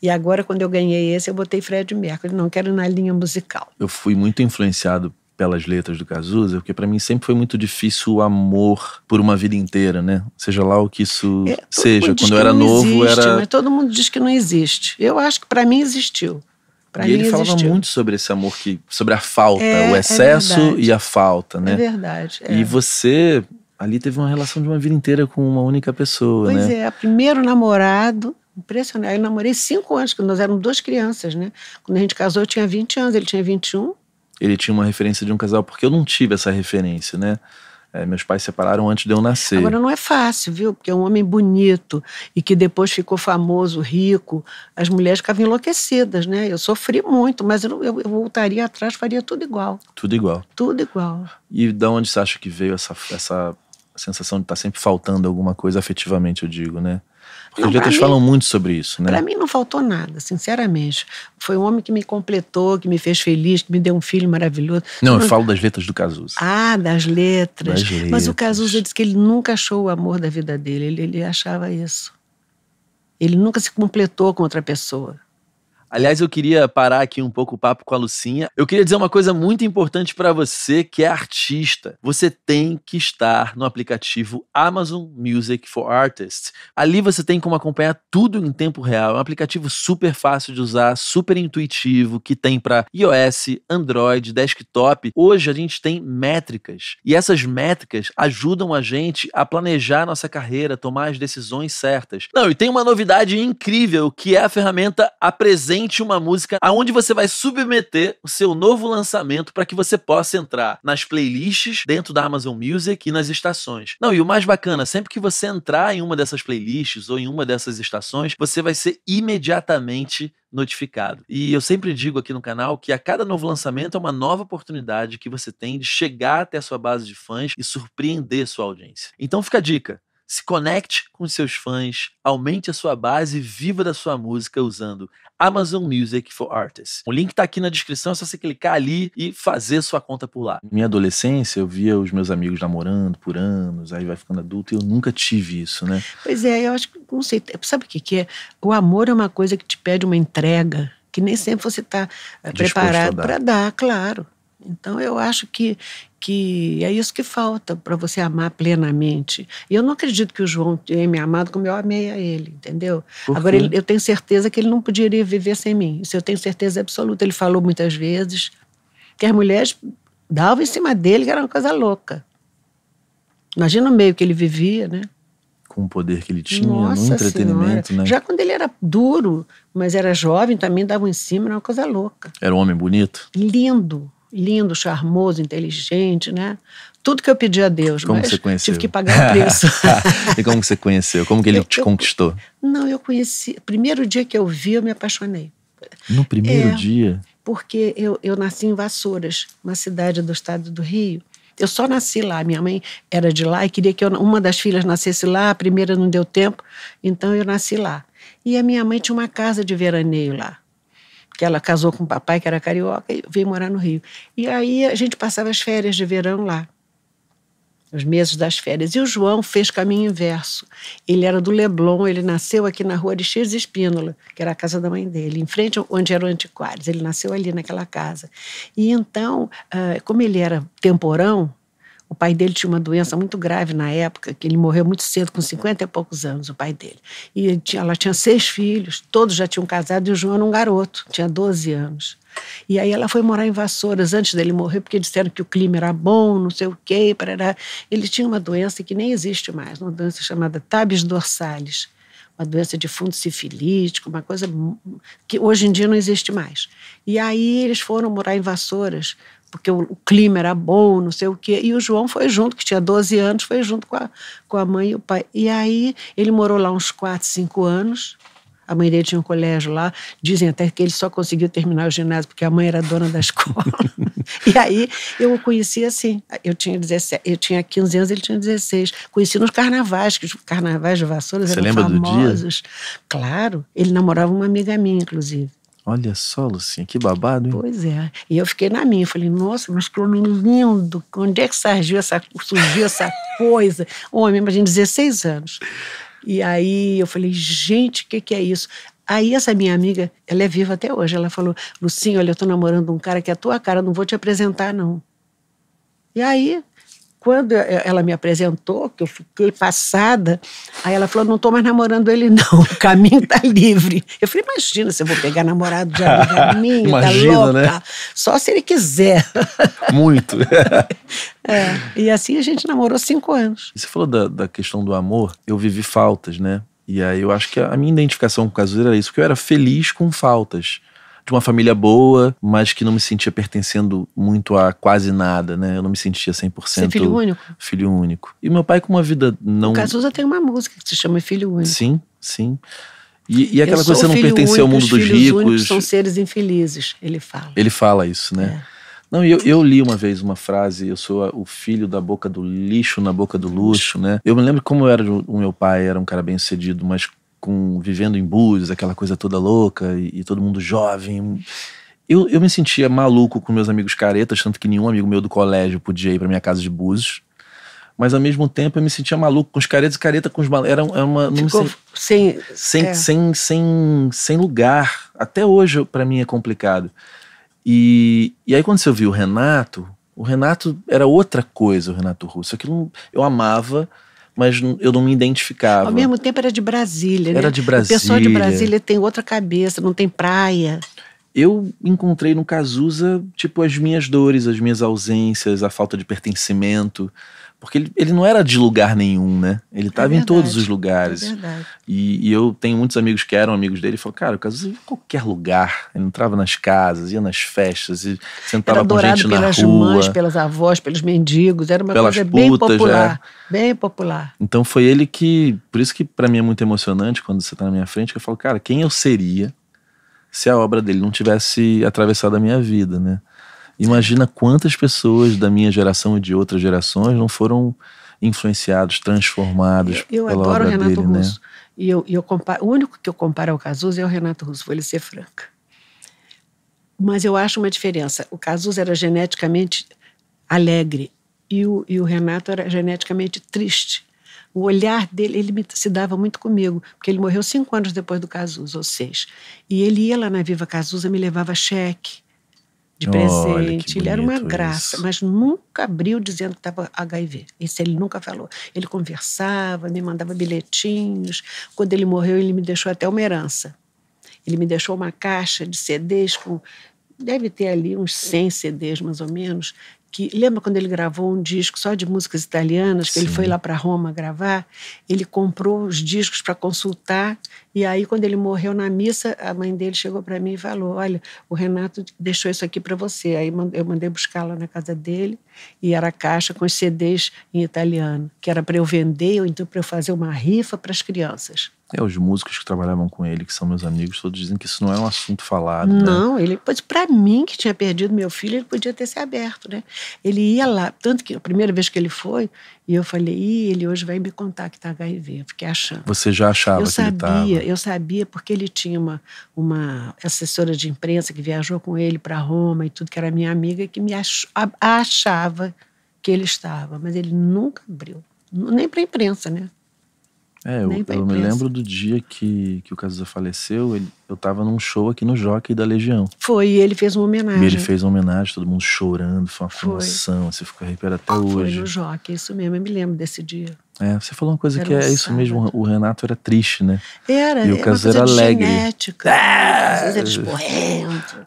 E agora, quando eu ganhei esse, eu botei Fred Mercury. Não quero na linha musical. Eu fui muito influenciado pelas letras do Cazuza, porque para mim sempre foi muito difícil o amor por uma vida inteira, né? Seja lá o que isso é, seja. Quando eu era novo, existe, era. Né? Todo mundo diz que não existe. Eu acho que para mim existiu. Pra e ele existiu. falava muito sobre esse amor que sobre a falta, é, o é excesso é e a falta, né? É verdade. É. E você ali teve uma relação de uma vida inteira com uma única pessoa, pois né? Pois é, primeiro namorado, impressionante. Eu namorei cinco anos, porque nós éramos duas crianças, né? Quando a gente casou, eu tinha 20 anos, ele tinha 21. Ele tinha uma referência de um casal, porque eu não tive essa referência, né? É, meus pais separaram antes de eu nascer. Agora não é fácil, viu? Porque é um homem bonito e que depois ficou famoso, rico. As mulheres ficavam enlouquecidas, né? Eu sofri muito, mas eu, eu, eu voltaria atrás, faria tudo igual. Tudo igual. Tudo igual. E da onde você acha que veio essa, essa sensação de estar tá sempre faltando alguma coisa afetivamente, eu digo, né? os letras falam muito sobre isso, né? Para mim não faltou nada, sinceramente. Foi um homem que me completou, que me fez feliz, que me deu um filho maravilhoso. Não, eu, não... falo das letras do Cazuza. Ah, das letras. das letras. Mas o Cazuza disse que ele nunca achou o amor da vida dele, ele, ele achava isso. Ele nunca se completou com outra pessoa. Aliás, eu queria parar aqui um pouco o papo com a Lucinha. Eu queria dizer uma coisa muito importante para você que é artista. Você tem que estar no aplicativo Amazon Music for Artists. Ali você tem como acompanhar tudo em tempo real. É um aplicativo super fácil de usar, super intuitivo, que tem para iOS, Android, desktop. Hoje a gente tem métricas e essas métricas ajudam a gente a planejar nossa carreira, tomar as decisões certas. Não, e tem uma novidade incrível que é a ferramenta Apresenta Invente uma música aonde você vai submeter o seu novo lançamento para que você possa entrar nas playlists dentro da Amazon Music e nas estações. Não, e o mais bacana, sempre que você entrar em uma dessas playlists ou em uma dessas estações, você vai ser imediatamente notificado. E eu sempre digo aqui no canal que a cada novo lançamento é uma nova oportunidade que você tem de chegar até a sua base de fãs e surpreender sua audiência. Então fica a dica, se conecte com seus fãs, aumente a sua base e viva da sua música usando Amazon Music for Artists. O link está aqui na descrição, é só você clicar ali e fazer sua conta por lá. Minha adolescência, eu via os meus amigos namorando por anos, aí vai ficando adulto e eu nunca tive isso, né? Pois é, eu acho que não sei, sabe o que, que é? O amor é uma coisa que te pede uma entrega que nem é. sempre você está é preparado para dar, claro. Então, eu acho que, que é isso que falta para você amar plenamente. E eu não acredito que o João tenha me amado como eu amei a ele, entendeu? Agora, ele, eu tenho certeza que ele não poderia viver sem mim. Isso eu tenho certeza absoluta. Ele falou muitas vezes que as mulheres davam em cima dele, que era uma coisa louca. Imagina o meio que ele vivia, né? com o poder que ele tinha Nossa no entretenimento, senhora. né? Já quando ele era duro, mas era jovem, também dava em cima, era uma coisa louca. Era um homem bonito? Lindo lindo, charmoso, inteligente, né? Tudo que eu pedi a Deus, como mas você conheceu? tive que pagar o preço. e como você conheceu? Como que ele eu, te eu, conquistou? Não, eu conheci. Primeiro dia que eu vi, eu me apaixonei. No primeiro é, dia? Porque eu, eu nasci em Vassouras, uma cidade do estado do Rio. Eu só nasci lá. Minha mãe era de lá e queria que eu, uma das filhas nascesse lá, a primeira não deu tempo, então eu nasci lá. E a minha mãe tinha uma casa de veraneio lá que ela casou com o papai, que era carioca, e veio morar no Rio. E aí a gente passava as férias de verão lá, os meses das férias. E o João fez caminho inverso. Ele era do Leblon, ele nasceu aqui na rua de X Espínola, que era a casa da mãe dele, em frente onde eram Antiquários. Ele nasceu ali naquela casa. E então, ah, como ele era temporão, o pai dele tinha uma doença muito grave na época, que ele morreu muito cedo, com 50 e poucos anos, o pai dele. E tinha, ela tinha seis filhos, todos já tinham casado, e o João era um garoto, tinha 12 anos. E aí ela foi morar em Vassouras antes dele morrer, porque disseram que o clima era bom, não sei o quê. Parará. Ele tinha uma doença que nem existe mais, uma doença chamada tabes dorsalis uma doença de fundo sifilítico, uma coisa que hoje em dia não existe mais. E aí eles foram morar em Vassouras porque o, o, clima era bom, não sei o quê. E o João foi junto, que tinha 12 anos, foi junto com a, com a mãe e o pai. E aí ele morou lá uns 4, 5 anos. A mãe dele tinha um colégio lá. Dizem até que ele só conseguiu terminar o ginásio porque a mãe era dona da escola. e aí eu o conheci assim. Eu tinha, 17, eu tinha 15 anos, ele tinha 16. Conheci nos carnavais, que os carnavais de Vassouras Você eram lembra famosos. Do dia? Claro, ele namorava uma amiga minha, inclusive. Olha só, Lucinha, que babado, hein? Pois é. E eu fiquei na minha. Falei, nossa, mas que homem lindo. Onde é que surgiu essa, surgiu essa coisa? Homem, imagina, 16 anos. E aí eu falei, gente, o que, que é isso? Aí essa minha amiga, ela é viva até hoje, ela falou, Lucinha, olha, eu tô namorando um cara que é a tua cara, não vou te apresentar, não. E aí quando ela me apresentou, que eu fiquei passada, aí ela falou: não estou mais namorando ele, não, o caminho está livre. Eu falei: imagina se eu vou pegar namorado de amiga minha, tá louca. Né? Só se ele quiser. Muito. é, e assim a gente namorou cinco anos. Você falou da, da questão do amor, eu vivi faltas, né? E aí eu acho que a minha identificação com o Cazuza era isso, porque eu era feliz com faltas de uma família boa, mas que não me sentia pertencendo muito a quase nada, né? Eu não me sentia 100%. Você é filho único? Filho único. E meu pai com uma vida não. O Cazuza tem uma música que se chama Filho Único. Sim, sim. E, e aquela coisa você não pertencer ao mundo os dos ricos. São seres infelizes, ele fala. Ele fala isso, né? É. Não, eu, eu li uma vez uma frase, eu sou o filho da boca do lixo na boca do luxo, né? Eu me lembro como era o meu pai, era um cara bem sucedido, mas com vivendo em Búzios, aquela coisa toda louca e, e todo mundo jovem. Eu, eu me sentia maluco com meus amigos caretas, tanto que nenhum amigo meu do colégio podia ir para minha casa de Búzios mas ao mesmo tempo eu me sentia maluco com os caretas e careta com os Era, era uma. Ficou sem, sem, é. sem, sem, sem, lugar. Até hoje, para mim, é complicado. E, e aí, quando você viu o Renato, o Renato era outra coisa, o Renato Russo. Aquilo eu amava, mas eu não me identificava. Ao mesmo tempo era de Brasília, né? Era de Brasília. O pessoal de Brasília tem outra cabeça, não tem praia. Eu encontrei no Cazuza, tipo, as minhas dores, as minhas ausências, a falta de pertencimento. Porque ele, ele não era de lugar nenhum, né? Ele estava é em todos os é lugares. É e, e, eu tenho muitos amigos que eram amigos dele e falaram, cara, o Caso ia em qualquer lugar. Ele entrava nas casas, ia nas festas, e sentava era com gente na rua pelas Mães, pelas avós, pelos mendigos. Era uma coisa putas, bem popular. É. Bem popular. Então foi ele que. Por isso que para mim é muito emocionante quando você está na minha frente, que eu falo, cara, quem eu seria se a obra dele não tivesse atravessado a minha vida, né? Imagina quantas pessoas da minha geração e de outras gerações não foram influenciados, transformados eu, eu pela obra Renato dele, né? Russo. né? E eu, eu comparo, o único que eu comparo ao Cazuza é o Renato Russo, vou lhe ser franca. Mas eu acho uma diferença. O Cazuza era geneticamente alegre e o, e o Renato era geneticamente triste. O olhar dele, ele me, se dava muito comigo, porque ele morreu cinco anos depois do Cazuza, ou seis. E ele ia lá na Viva Cazuza, me levava cheque, de presente. Ele era uma graça, isso. mas nunca abriu dizendo que estava HIV. Isso ele nunca falou. Ele conversava, me mandava bilhetinhos. Quando ele morreu, ele me deixou até uma herança. Ele me deixou uma caixa de CDs com. Deve ter ali uns 100 CDs, mais ou menos, que lembra quando ele gravou um disco só de músicas italianas, que Sim. ele foi lá para Roma gravar, ele comprou os discos para consultar e aí quando ele morreu na missa, a mãe dele chegou para mim e falou: "Olha, o Renato deixou isso aqui para você". Aí eu mandei buscar lá na casa dele e era a caixa com os CDs em italiano, que era para eu vender ou então para eu fazer uma rifa para as crianças. É, os músicos que trabalhavam com ele, que são meus amigos, todos dizem que isso não é um assunto falado. Né? Não, né? ele, para mim, que tinha perdido meu filho, ele podia ter se aberto, né? Ele ia lá, tanto que a primeira vez que ele foi, e eu falei, Ih, ele hoje vai me contar que tá HIV, eu fiquei achando. Você já achava eu que sabia, ele tava. Eu sabia, porque ele tinha uma, uma assessora de imprensa que viajou com ele para Roma e tudo, que era minha amiga, que me ach, achava que ele estava, mas ele nunca abriu, nem para imprensa, né? É, eu, eu me lembro do dia que, que o Cazuza faleceu, ele, eu tava num show aqui no Jockey da Legião. Foi, e ele fez uma homenagem. E ele fez uma homenagem, todo mundo chorando, foi uma foi. comoção, você ficou arrepiado até ah, foi hoje. Foi no Jockey, isso mesmo, eu me lembro desse dia. É, você falou uma coisa era que um é sábado. isso mesmo, o Renato era triste, né? Era, e o uma era alegre. Genética, ah! Às vezes era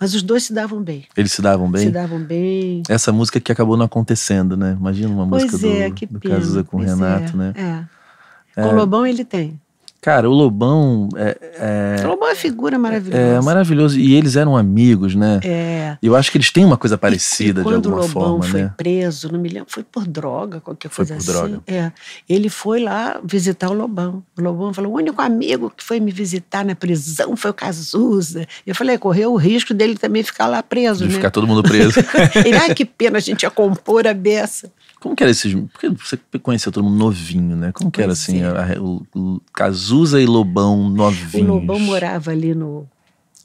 Mas os dois se davam bem. Eles se davam bem? Se davam bem. Essa música que acabou não acontecendo, né? Imagina uma pois música é, do, do Cazuza com o Renato, é, né? É. Com é, o Lobão ele tem. Cara, o Lobão é, é, O Lobão é figura maravilhosa. É maravilhoso. E eles eram amigos, né? É. Eu acho que eles têm uma coisa parecida e, e de alguma forma. Quando o Lobão forma, foi né? preso, não me lembro, foi por droga, qualquer coisa assim. Foi por droga. Assim. É. Ele foi lá visitar o Lobão. O Lobão falou: o único amigo que foi me visitar na prisão foi o Cazuza. Eu falei: é, correu o risco dele também ficar lá preso. De né? ficar todo mundo preso. ele, ai, que pena, a gente ia compor a beça. Como que era esses. Porque você conhecia todo mundo novinho, né? Como que era assim? É. A, a, o, Cazuza e Lobão novinhos? O Lobão morava ali no.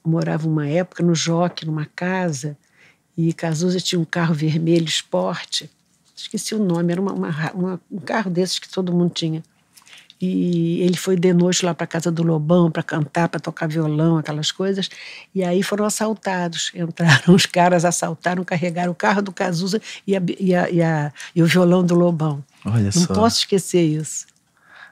Morava uma época no Joque, numa casa, e Cazuza tinha um carro vermelho esporte. Esqueci o nome, era uma, uma, uma, um carro desses que todo mundo tinha. E ele foi de noite lá para casa do Lobão para cantar, para tocar violão, aquelas coisas. E aí foram assaltados. Entraram os caras, assaltaram, carregaram o carro do Cazuza e, a, e, a, e, a, e o violão do Lobão. Olha Não só. posso esquecer isso.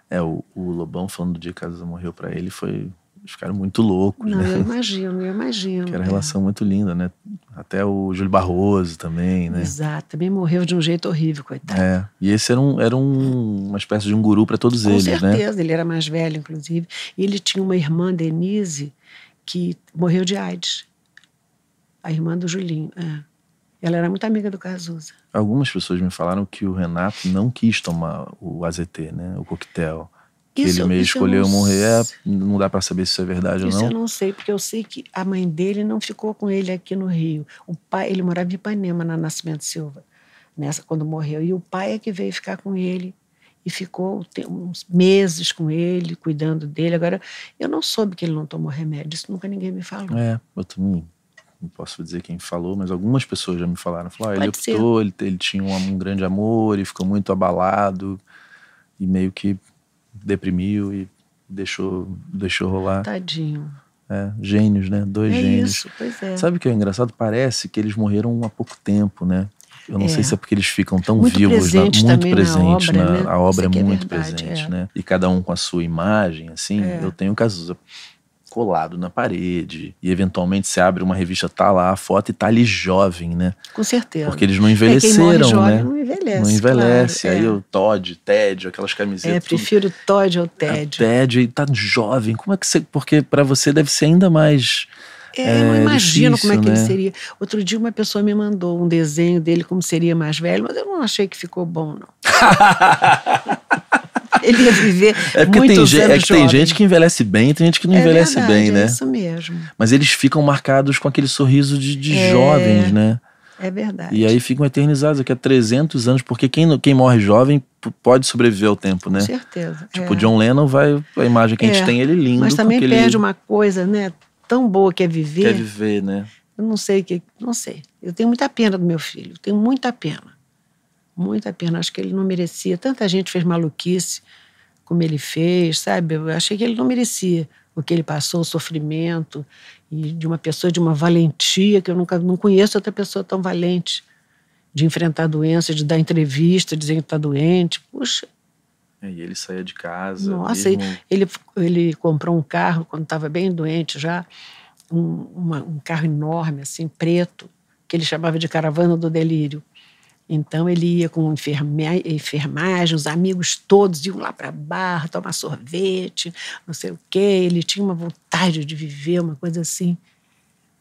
É, o, o Lobão falando do dia que Cazuza morreu para ele foi ficaram muito loucos. Não, né? eu imagino, eu imagino. Que era uma é. relação muito linda, né? Até o Júlio Barroso também, né? Exato, também morreu de um jeito horrível, coitado. É. E esse era, um, era um, uma espécie de um guru para todos Com eles, certeza. né? Com certeza, ele era mais velho, inclusive. E ele tinha uma irmã, Denise, que morreu de AIDS. A irmã do Julinho, é. Ela era muito amiga do Cazuza. Algumas pessoas me falaram que o Renato não quis tomar o AZT, né? O coquetel que isso, ele meio escolheu morrer, é, não dá para saber se isso é verdade ou não. Isso eu não sei, porque eu sei que a mãe dele não ficou com ele aqui no Rio. O pai, ele morava em Ipanema, na Nascimento Silva, nessa quando morreu, e o pai é que veio ficar com ele e ficou uns meses com ele, cuidando dele. Agora, eu não soube que ele não tomou remédio, isso nunca ninguém me falou. É, eu também não posso dizer quem falou, mas algumas pessoas já me falaram. Falaram, ah, ele optou, ele, ele, tinha um, um grande amor e ficou muito abalado e meio que deprimiu e deixou, deixou rolar. Tadinho. É, gênios, né? Dois é gênios. Isso, pois é. Sabe o que é engraçado? Parece que eles morreram há pouco tempo, né? Eu não é. sei se é porque eles ficam tão muito vivos, na, muito presentes. Na obra, na, né? A obra é, é muito verdade, presente, é. né? E cada um com a sua imagem, assim. É. Eu tenho Cazuza colado na parede. E eventualmente você abre uma revista, tá lá a foto e tá ali jovem, né? Com certeza. Porque eles não é, envelheceram, é, jovem, né? Não envelhece. Não envelhece. Claro, Aí é. o Todd, Ted, aquelas camisetas. É, prefiro Todd ou Ted. Ted, e tá jovem. Como é que você. Porque para você deve ser ainda mais. É, é eu não imagino difícil, como é que né? ele seria. Outro dia uma pessoa me mandou um desenho dele como seria mais velho, mas eu não achei que ficou bom, não. Ele ia viver é porque tem gente, É que jovem. tem gente que envelhece bem tem gente que não é envelhece verdade, bem, é né? É isso mesmo. Mas eles ficam marcados com aquele sorriso de, de é, jovens, né? É verdade. E aí ficam eternizados aqui há 300 anos, porque quem, quem morre jovem pode sobreviver ao tempo, né? Com certeza. Tipo, é. John Lennon vai. A imagem que a gente é, tem, ele é lindo. Mas também perde uma coisa, né? Tão boa que é viver. Quer viver, né? Eu não sei que. Não sei. Eu tenho muita pena do meu filho, tenho muita pena muita pena. Acho que ele não merecia. Tanta gente fez maluquice como ele fez, sabe? Eu achei que ele não merecia o que ele passou, o sofrimento, e de uma pessoa de uma valentia, que eu nunca não conheço outra pessoa tão valente de enfrentar a doença, de dar entrevista, dizer que está doente. Puxa. É, e ele saía de casa. Nossa, mesmo... ele, ele comprou um carro quando estava bem doente já, um, uma, um carro enorme, assim, preto, que ele chamava de caravana do delírio. Então ele ia com enfermagem, os amigos todos iam lá para a barra tomar sorvete, não sei o quê. Ele tinha uma vontade de viver, uma coisa assim.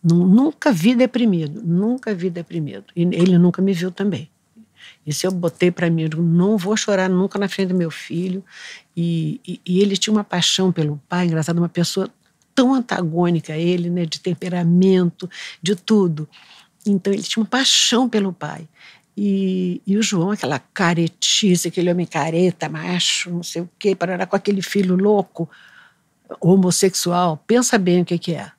Nunca vi deprimido, nunca vi deprimido. E ele nunca me viu também. Isso eu botei para mim, eu não vou chorar nunca na frente do meu filho. E, e, e ele tinha uma paixão pelo pai, engraçado, uma pessoa tão antagônica a ele, né, de temperamento, de tudo. Então ele tinha uma paixão pelo pai. E, e o João, aquela caretice, aquele homem careta, macho, não sei o quê, parará, com aquele filho louco, homossexual, pensa bem o que, que é.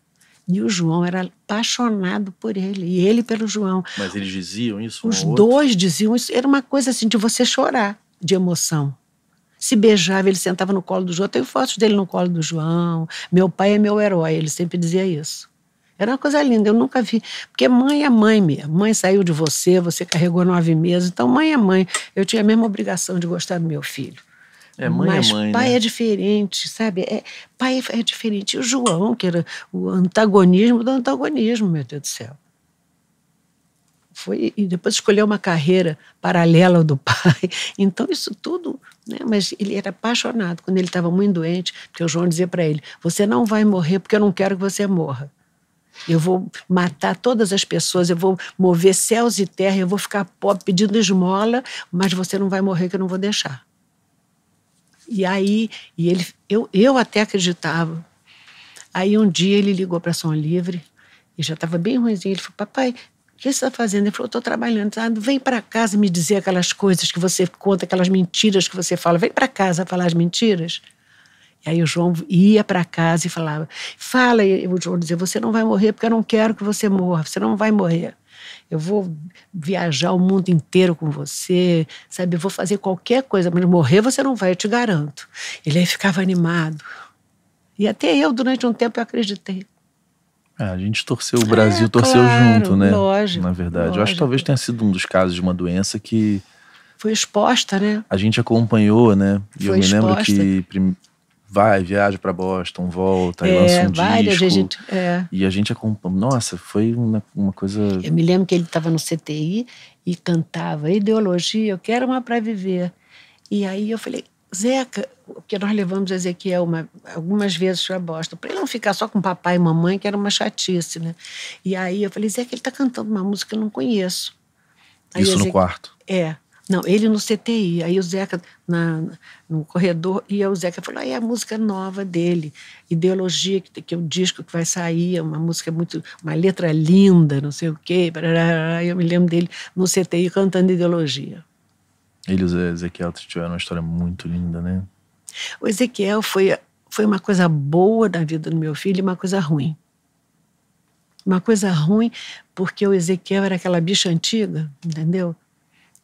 E o João era apaixonado por ele, e ele pelo João. Mas eles diziam isso? Um Os dois diziam isso. Era uma coisa assim de você chorar de emoção. Se beijava, ele sentava no colo do João. Eu tenho fotos dele no colo do João. Meu pai é meu herói, ele sempre dizia isso. Era uma coisa linda, eu nunca vi. Porque mãe é mãe mesmo. Mãe saiu de você, você carregou nove meses. Então, mãe é mãe. Eu tinha a mesma obrigação de gostar do meu filho. É, mãe é Mas é mãe, pai né? é diferente, sabe? É, pai é, é diferente. E o João, que era o antagonismo do antagonismo, meu Deus do céu. Foi, e depois escolheu uma carreira paralela ao do pai. Então, isso tudo. Né? Mas ele era apaixonado quando ele estava muito doente, porque o João dizia para ele: Você não vai morrer porque eu não quero que você morra. Eu vou matar todas as pessoas, eu vou mover céus e terra, eu vou ficar pobre pedindo esmola, mas você não vai morrer que eu não vou deixar. E aí, e ele, eu, eu até acreditava. Aí um dia ele ligou para São Livre, e já estava bem ruimzinho, ele falou, papai, o que você está fazendo? Ele falou, estou trabalhando. Ah, vem para casa me dizer aquelas coisas que você conta, aquelas mentiras que você fala. Vem para casa falar as mentiras. Aí o João ia para casa e falava: Fala, e o João dizia: Você não vai morrer porque eu não quero que você morra, você não vai morrer. Eu vou viajar o mundo inteiro com você, sabe? Eu vou fazer qualquer coisa, mas morrer você não vai, eu te garanto. Ele aí ficava animado. E até eu, durante um tempo, eu acreditei. É, a gente torceu, o é, Brasil é, torceu claro, junto, né? Lógico. Na verdade. Lógico. Eu acho que talvez tenha sido um dos casos de uma doença que. Foi exposta, né? A gente acompanhou, né? E Foi eu me exposta. lembro que vai, viaja para Boston, volta, é, e lança um várias, disco. A gente, é. E a gente acompanha. Nossa, foi uma, uma coisa. Eu me lembro que ele estava no CTI e cantava Ideologia, eu quero uma para viver. E aí eu falei, Zeca, porque nós levamos Ezequiel uma, algumas vezes para Boston, para ele não ficar só com papai e mamãe, que era uma chatice, né? E aí eu falei, Zeca, ele está cantando uma música que eu não conheço. Aí Isso Ezequiel, no quarto? É. Não, ele no CTI. Aí o Zeca, na, no corredor, ia o Zeca falou: aí ah, é a música nova dele, Ideologia, que, que é o um disco que vai sair, é uma música muito. uma letra linda, não sei o quê. Barará, eu me lembro dele no CTI cantando Ideologia. Ele e o Ezequiel tiveram uma história muito linda, né? O Ezequiel foi, foi uma coisa boa da vida do meu filho e uma coisa ruim. Uma coisa ruim, porque o Ezequiel era aquela bicha antiga, entendeu?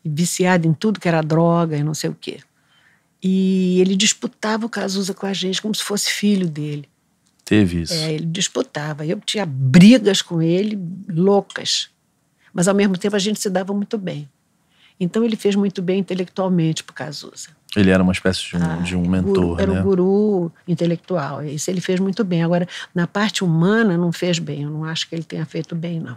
viciado em tudo que era droga e não sei o quê. E ele disputava o Cazuza com a gente como se fosse filho dele. Teve isso. É, ele disputava. Eu tinha brigas com ele loucas. Mas ao mesmo tempo a gente se dava muito bem. Então ele fez muito bem intelectualmente o Cazuza. Ele era uma espécie de um, ah, de um mentor, guru, né? Era um guru intelectual. Isso ele fez muito bem. Agora, na parte humana, não fez bem. Eu não acho que ele tenha feito bem, não.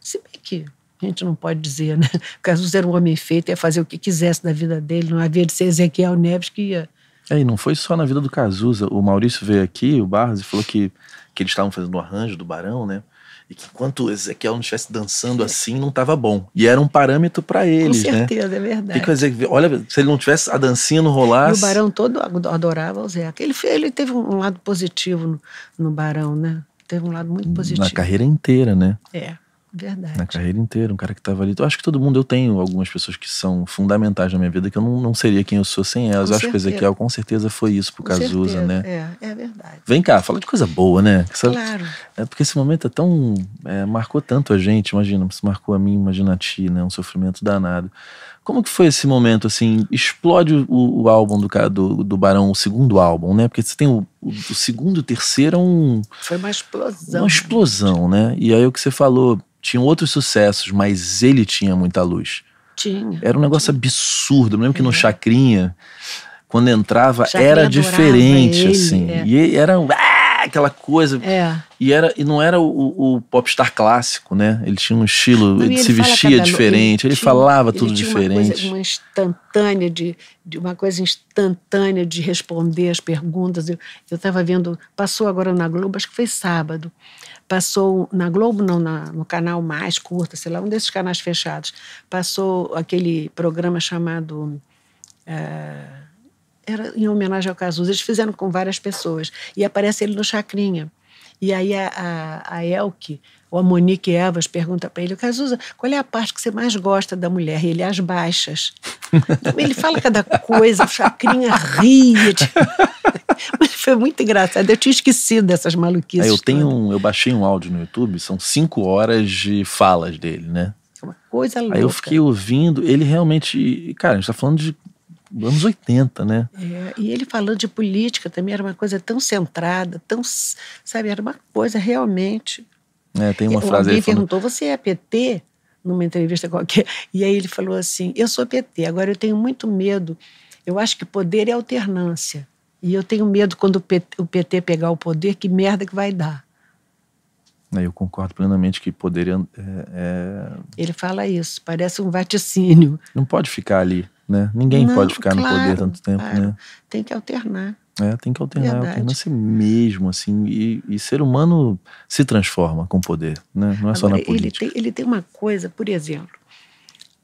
Se bem que a gente não pode dizer, né? Jesus era um homem feito, ia fazer o que quisesse da vida dele, não havia de ser Ezequiel Neves que ia. É, e não foi só na vida do Cazuza. O Maurício veio aqui, o Barros, e falou que, que eles estavam fazendo o um arranjo do Barão, né? E que enquanto Ezequiel não estivesse dançando assim, não estava bom. E era um parâmetro para eles, né? Com certeza, né? é verdade. Que dizer? olha, se ele não tivesse a dancinha no rolar. o Barão todo adorava o Zeca. Ele, ele teve um lado positivo no, no Barão, né? Teve um lado muito positivo. Na carreira inteira, né? É. Verdade. Na carreira inteira, um cara que estava ali. Então, eu acho que todo mundo, eu tenho algumas pessoas que são fundamentais na minha vida, que eu não, não seria quem eu sou sem elas. Com eu certeza. acho que o Ezequiel com certeza foi isso pro Cazuza, né? É, é verdade. Vem cá, fala de coisa boa, né? Essa, claro. É porque esse momento é tão. É, marcou tanto a gente, imagina, se marcou a mim, imagina a ti, né? Um sofrimento danado. Como que foi esse momento, assim, explode o, o álbum do, do, do, Barão, o segundo álbum, né? Porque você tem o, o, o segundo e o terceiro é um... Foi uma explosão. Uma explosão, né? E aí o que você falou, tinham outros sucessos, mas ele tinha muita luz. Tinha. Era um negócio tinha. absurdo. Eu lembro é. que no é. Chacrinha, quando entrava, Chacrinha era diferente, ele, assim. É. E era ah, aquela coisa. É. E, era, e não era o, o popstar clássico, né? Ele tinha um estilo, não, ele, se vestia cada, diferente, ele, ele tinha, falava tudo diferente. Uma, coisa, uma instantânea de, de, uma coisa instantânea de responder as perguntas. Eu estava vendo, passou agora na Globo, acho que foi sábado. Passou na Globo, não, na, no canal mais curto, sei lá, um desses canais fechados. Passou aquele programa chamado. Eh, era em homenagem ao Cazuza. Eles fizeram com várias pessoas. E aparece ele no Chacrinha. E aí a, a, a Elke ou a Monique Evas pergunta para ele, Cazuza, qual é a parte que você mais gosta da mulher? E ele, as baixas. Então, ele fala cada coisa, O chacrinha ri. Mas foi muito engraçado. Eu tinha esquecido dessas maluquices. eu tenho, um, eu baixei um áudio no YouTube, são cinco horas de falas dele, né? É uma coisa louca. Aí eu fiquei ouvindo, ele realmente, cara, a gente tá falando de anos 80, né? É, e ele falando de política também era uma coisa tão centrada, tão, sabe, era uma coisa realmente é, tem uma frase Alguém perguntou: você é PT? Numa entrevista qualquer. E aí ele falou assim: eu sou PT, agora eu tenho muito medo. Eu acho que poder é alternância. E eu tenho medo quando o PT, o PT pegar o poder, que merda que vai dar. É, eu concordo plenamente que poder é, é, é... Ele fala isso, parece um vaticínio. Não pode ficar ali, né? Ninguém Não, pode ficar claro, no poder tanto tempo, claro. né? Tem que alternar. É, tem que alternar, Verdade. alternância é mesmo, assim. E, e, ser humano se transforma com poder, né? Não é só na política. Ele tem, ele tem uma coisa, por exemplo,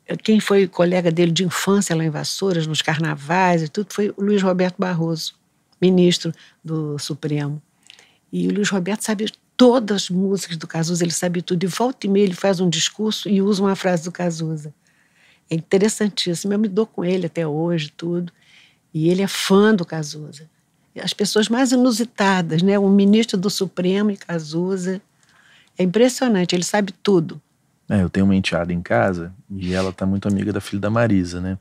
eh, quem foi colega dele de infância lá em Vassouras, nos carnavais e tudo, foi o Luiz Roberto Barroso, ministro do Supremo. E o Luiz Roberto sabe todas as músicas do Cazuza, ele sabe tudo. E volta e meia ele faz um discurso e usa uma frase do Cazuza. É interessantíssimo. Eu me dou com ele até hoje, tudo. E ele é fã do Cazuza as pessoas mais inusitadas, né? O ministro do Supremo e Cazuza. É impressionante, ele sabe tudo. É, eu tenho uma enteada em casa e ela tá muito amiga da filha da Marisa, né?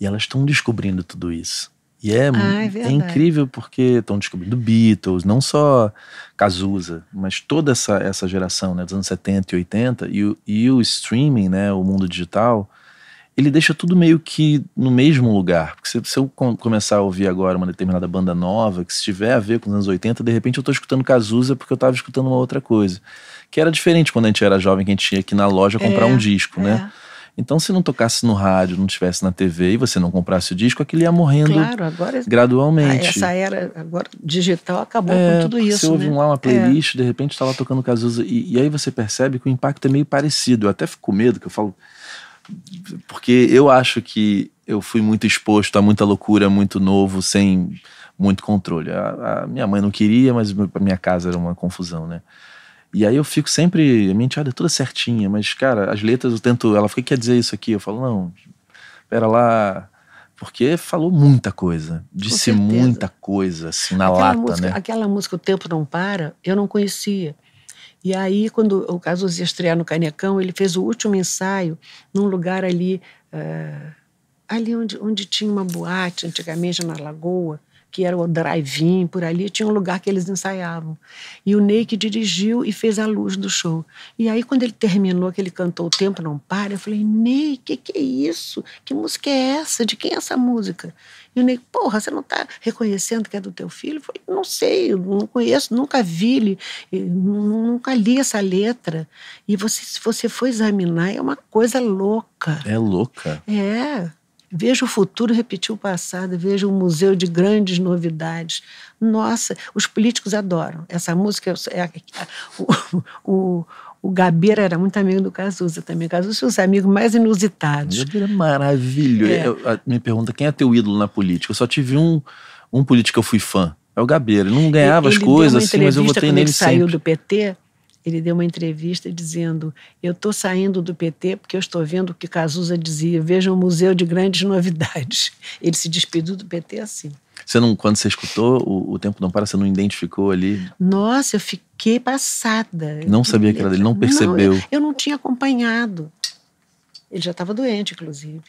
E elas estão descobrindo tudo isso. E é, ah, é, é incrível porque estão descobrindo Beatles, não só Cazuza, mas toda essa, essa geração né, dos anos 70 e 80 e, e o streaming, né, o mundo digital, ele deixa tudo meio que no mesmo lugar. Porque se, se eu com, começar a ouvir agora uma determinada banda nova, que se tiver a ver com os anos 80, de repente eu estou escutando Cazuza porque eu estava escutando uma outra coisa. Que era diferente quando a gente era jovem, que a gente tinha que ir na loja comprar é, um disco, né? é. né? Então, se não tocasse no rádio, não tivesse na TV e você não comprasse o disco, aquilo ia morrendo claro, agora, é gradualmente. Ah, essa era agora digital acabou é, com tudo isso. Você ouve né? lá uma é. playlist, de repente está lá tocando Cazuza. E, e aí você percebe que o impacto é meio parecido. Eu até fico com medo, que eu falo porque eu acho que eu fui muito exposto a muita loucura, muito novo, sem muito controle. A, a minha mãe não queria, mas a minha casa era uma confusão, né? E aí eu fico sempre, a minha enteada é toda certinha, mas, cara, as letras eu tento, ela fica, quer dizer isso aqui? Eu falo, não, pera lá, porque falou muita coisa, disse muita coisa, assim, na aquela lata, música, né? Aquela música O Tempo Não Para, eu não conhecia. E aí, quando o Cazuza ia estrear no Canecão, ele fez o último ensaio num lugar ali, uh, ali onde, onde tinha uma boate antigamente na Lagoa, que era o drive-in, por ali tinha um lugar que eles ensaiavam. E o Ney que dirigiu e fez a luz do show. E aí, quando ele terminou, que ele cantou O Tempo Não Para, eu falei, Ney, o que, que é isso? Que música é essa? De quem é essa música? E o Ney, porra, você não está reconhecendo que é do teu filho? Eu falei, não sei, não conheço, nunca vi, ele nunca li essa letra. E você, se você for examinar, é uma coisa louca. É louca. É. Veja o futuro repetir o passado, veja um museu de grandes novidades. Nossa, os políticos adoram. Essa música é, é, é o, o o Gabeira era muito amigo do Cazuza também. O Cazuza tinha os amigos mais inusitados. Gabeira é maravilhoso. É. Eu, me pergunta quem é teu ídolo na política. Eu só tive um, um político que eu fui fã. É o Gabeira. Ele não ganhava ele, ele as coisas, assim, mas eu votei nele ele saiu do PT, ele deu uma entrevista dizendo: Eu estou saindo do PT porque eu estou vendo o que Cazuza dizia, veja um museu de grandes novidades. Ele se despediu do PT assim. Você não, quando você escutou o, o Tempo Não Para, você não identificou ali? Nossa, eu fiquei passada. Não eu, sabia que era dele, não percebeu. Não, eu, eu, não tinha acompanhado. Ele já estava doente, inclusive.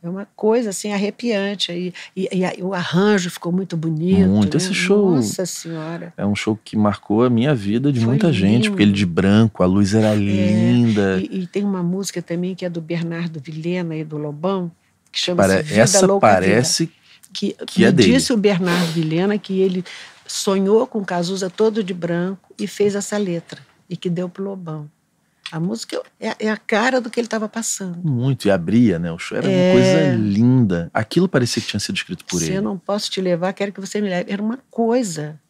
É uma coisa assim arrepiante. E, e, e o arranjo ficou muito bonito. Muito. Né? Esse show. Nossa Senhora. É um show que marcou a minha vida de Foi muita lindo. gente, porque ele de branco, a luz era é. linda. E, e tem uma música também que é do Bernardo Vilhena e do Lobão, que chama-se Para... Vida Essa Louca parece Vida que, que é disse o Bernardo Vilhena que ele sonhou com Cazuza todo de branco e fez essa letra e que deu pro Lobão. A música é, é a cara do que ele estava passando. Muito, e abria, né? O show era é... uma coisa linda. Aquilo parecia que tinha sido escrito por Se ele. Se eu não posso te levar, quero que você me leve. Era uma coisa.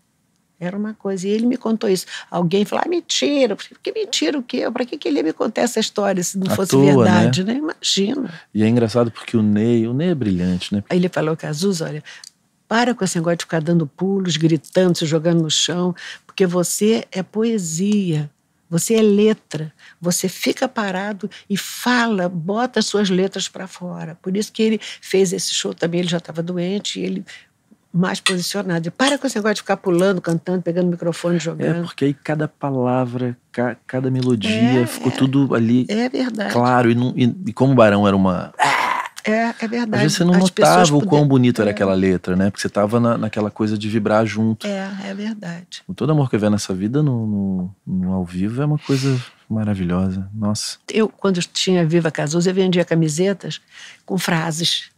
Era uma coisa. E ele me contou isso. Alguém falou: ah, mentira, que mentira o quê? Para que, que ele ia me contar essa história se não à fosse né? verdade, né? né? Imagina. E é engraçado porque o Ney, o Ney é brilhante, né? Aí ele falou, Cazuza, olha, para com esse negócio de ficar dando pulos, gritando, se jogando no chão, porque você é poesia. Você é letra, você fica parado e fala, bota as suas letras para fora. Por isso que ele fez esse show também, ele já estava doente, e ele mais posicionado. para com esse negócio de ficar pulando, cantando, pegando microfone, é, jogando. É, porque aí cada palavra, ca, cada melodia, é, ficou é, tudo ali. É verdade. Claro, e, não, e, e como o Barão era uma. É, é verdade. Às vezes você não As notava o quão bonito é. era aquela letra, né? Porque você estava na, naquela coisa de vibrar junto. É, é verdade. Todo Amor que vem Nessa Vida no, no, no, ao vivo é uma coisa maravilhosa. Nossa. Eu, quando eu tinha Viva Cazuza, eu vendia camisetas com frases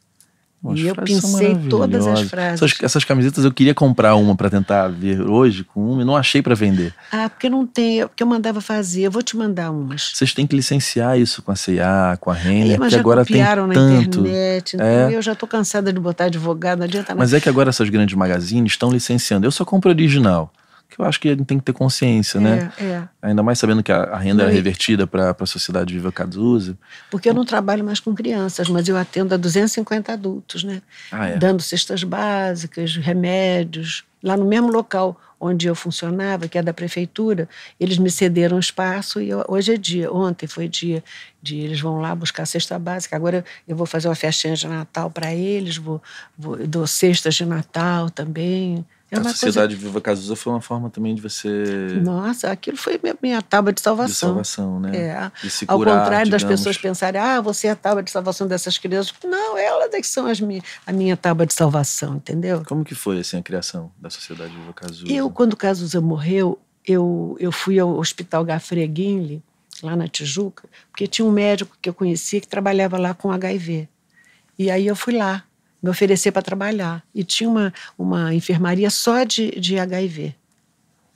e eu pensei todas as frases. Essas, essas, camisetas eu queria comprar uma para tentar ver hoje com uma e não achei para vender. Ah, porque não tem, é porque eu mandava fazer. Eu vou te mandar umas. Vocês têm que licenciar isso com a CIA, com a Renner, é, porque agora tem tanto. na internet, então é. eu já tô cansada de botar advogado, não adianta nada. Mas é que agora essas grandes magazines estão licenciando. Eu só compro original eu acho que a gente tem que ter consciência, né? é, né? É. Ainda mais sabendo que a, a renda era é revertida para a Sociedade Viva Caduza. Porque eu não trabalho mais com crianças, mas eu atendo a 250 adultos, né? Ah, é. Dando cestas básicas, remédios. Lá no mesmo local onde eu funcionava, que é da prefeitura, eles me cederam espaço e eu, hoje é dia, ontem foi dia de eles vão lá buscar a cesta básica. Agora eu vou fazer uma festinha de Natal para eles, vou, vou dou cestas de Natal também. É a Sociedade coisa... Viva Cazuza foi uma forma também de você. Nossa, aquilo foi minha, minha tábua de salvação. De salvação, né? É. Ao curar, contrário digamos. das pessoas pensarem, ah, você é a tábua de salvação dessas crianças. Não, elas é que são as a minha tábua de salvação, entendeu? Como que foi assim, a criação da Sociedade Viva Cazuza? Eu, quando Cazuza morreu, eu, eu fui ao Hospital Gafre Guinle, lá na Tijuca, porque tinha um médico que eu conhecia que trabalhava lá com HIV. E aí eu fui lá me oferecer para trabalhar. E tinha uma, uma enfermaria só de, de HIV.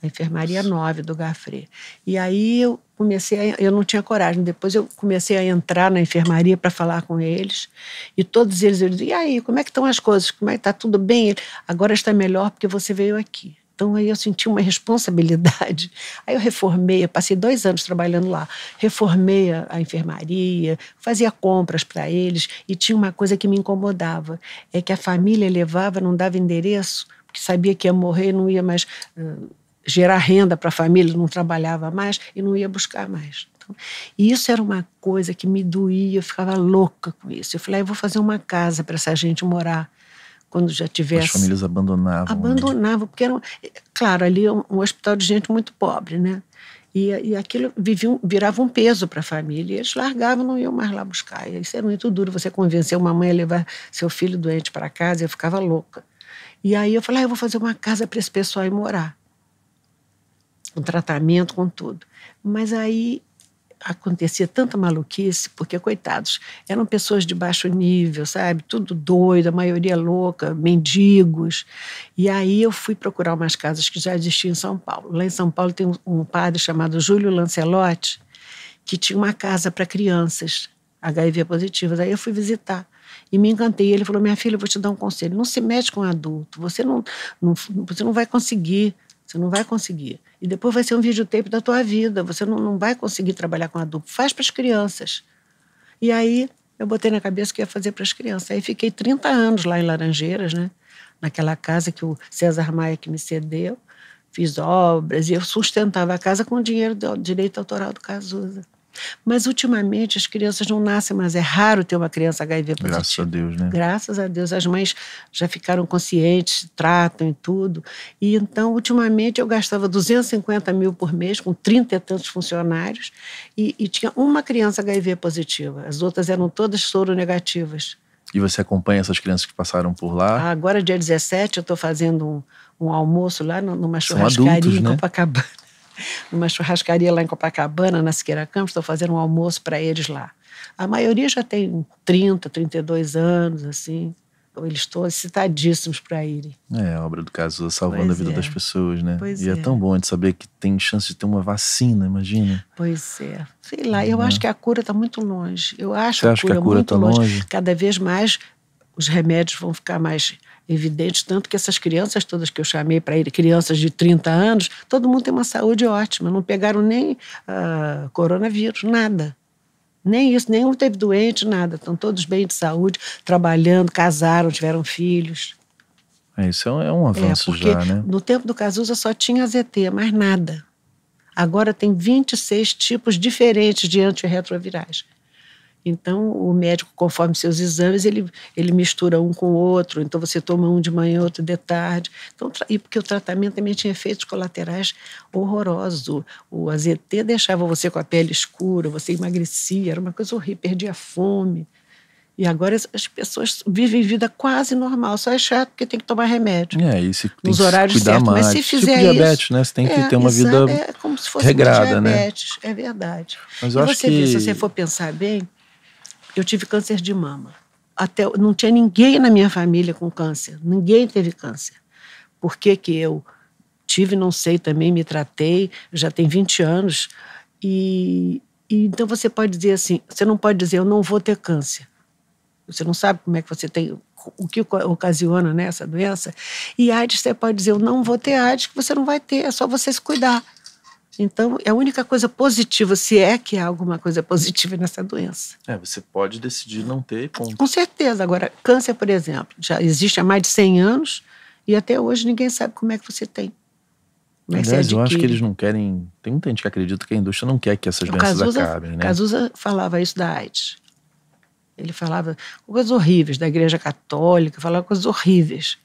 A enfermaria 9 do Gafre. E aí eu comecei, a, eu não tinha coragem. Depois eu comecei a entrar na enfermaria para falar com eles. E todos eles, eles diziam, e aí, como é que estão as coisas? Como é que está tudo bem? Agora está melhor porque você veio aqui. Então aí eu senti uma responsabilidade. Aí eu reformei, eu passei dois anos trabalhando lá. Reformei a enfermaria, fazia compras para eles e tinha uma coisa que me incomodava, é que a família levava, não dava endereço, porque sabia que ia morrer, não ia mais uh, gerar renda para a família, não trabalhava mais e não ia buscar mais. Então, e isso era uma coisa que me doía, eu ficava louca com isso. Eu falei, ah, eu vou fazer uma casa para essa gente morar quando já tivesse. As famílias abandonavam. Né? Abandonavam, né? porque era, claro, ali é um, hospital de gente muito pobre, né? E, e aquilo vivia, virava um peso para a família. E eles largavam, não iam mais lá buscar. E isso era muito duro. Você convencer uma mãe a levar seu filho doente para casa, eu ficava louca. E aí eu falei, ah, eu vou fazer uma casa para esse pessoal ir morar. Um tratamento com tudo. Mas aí acontecia tanta maluquice, porque, coitados, eram pessoas de baixo nível, sabe? Tudo doido, a maioria é louca, mendigos. E aí eu fui procurar umas casas que já existiam em São Paulo. Lá em São Paulo tem um padre chamado Júlio Lancelotti, que tinha uma casa para crianças HIV positivas. Aí eu fui visitar e me encantei. Ele falou: Minha filha, eu vou te dar um conselho. Não se mete com um adulto. Você não, não, você não vai conseguir. Você não vai conseguir. E depois vai ser um videotape da tua vida. Você não, não vai conseguir trabalhar com adulto. Faz para as crianças. E aí eu botei na cabeça que ia fazer para as crianças. Aí fiquei 30 anos lá em Laranjeiras, né? Naquela casa que o César Maia que me cedeu. Fiz obras e eu sustentava a casa com o dinheiro do direito autoral do Cazuza. Mas ultimamente as crianças não nascem mais. É raro ter uma criança HIV positiva. Graças a Deus, né? Graças a Deus. As mães já ficaram conscientes, tratam e tudo. E então, ultimamente, eu gastava 250 mil por mês com 30 e tantos funcionários e, e tinha uma criança HIV positiva. As outras eram todas soro negativas. E você acompanha essas crianças que passaram por lá? Agora, dia 17, eu estou fazendo um, um, almoço lá numa churrascaria adultos, né? em Copacabana numa churrascaria lá em Copacabana, na Siqueira Campos, estou fazendo um almoço para eles lá. A maioria já tem 30, 32 anos, assim. eles estão excitadíssimos para irem. É, a obra do Caso salvando pois a vida é. das pessoas, né? Pois e é. é. tão bom de saber que tem chance de ter uma vacina, imagina. Pois é. Sei lá, eu né? acho que a cura está muito longe. Eu acho Você a cura, que a cura muito tá longe. longe. Cada vez mais os remédios vão ficar mais evidente, tanto que essas crianças todas que eu chamei para ir, crianças de 30 anos, todo mundo tem uma saúde ótima, não pegaram nem uh, coronavírus, nada. Nem isso, nenhum teve doente, nada. Estão todos bem de saúde, trabalhando, casaram, tiveram filhos. É, isso é um é é, avanço é, porque já, né? No tempo do Cazuza só tinha ZT, mais nada. Agora tem 26 tipos diferentes de antirretrovirais. Então, o médico, conforme seus exames, ele, ele mistura um com o outro. Então, você toma um de manhã, outro de tarde. Então, e porque o tratamento também tinha efeitos colaterais horrorosos. O AZT deixava você com a pele escura, você emagrecia, era uma coisa horrível, perdia fome. E agora as pessoas vivem vida quase normal, só é chato porque tem que tomar remédio. É, isso tem nos horários certos. Mais. Mas se tipo fizer tipo diabetes, isso, né? Você tem que é, ter uma vida é como se fosse regrada, né? diabetes, né? É verdade. Mas eu e acho você que... vê, se você for pensar bem, eu tive câncer de mama. Até não tinha ninguém na minha família com câncer. Ninguém teve câncer. Por que que eu tive, não sei, também me tratei, já tem 20 anos. E, e então você pode dizer assim, você não pode dizer eu não vou ter câncer. Você não sabe como é que você tem, o que ocasiona né, essa doença. E AIDS, você pode dizer, eu não vou ter AIDS, que você não vai ter, é só você se cuidar. Então, é a única coisa positiva, se é que há alguma coisa positiva nessa doença. É, você pode decidir não ter ponto. Com certeza. Agora, câncer, por exemplo, já existe há mais de 100 anos e até hoje ninguém sabe como é que você tem. Mas Aliás, eu acho que eles não querem. Tem muita gente que acredita que a indústria não quer que essas doenças Cazuza, acabem, né? Cazuza falava isso da AIDS. Ele falava coisas horríveis da Igreja Católica, falava coisas horríveis.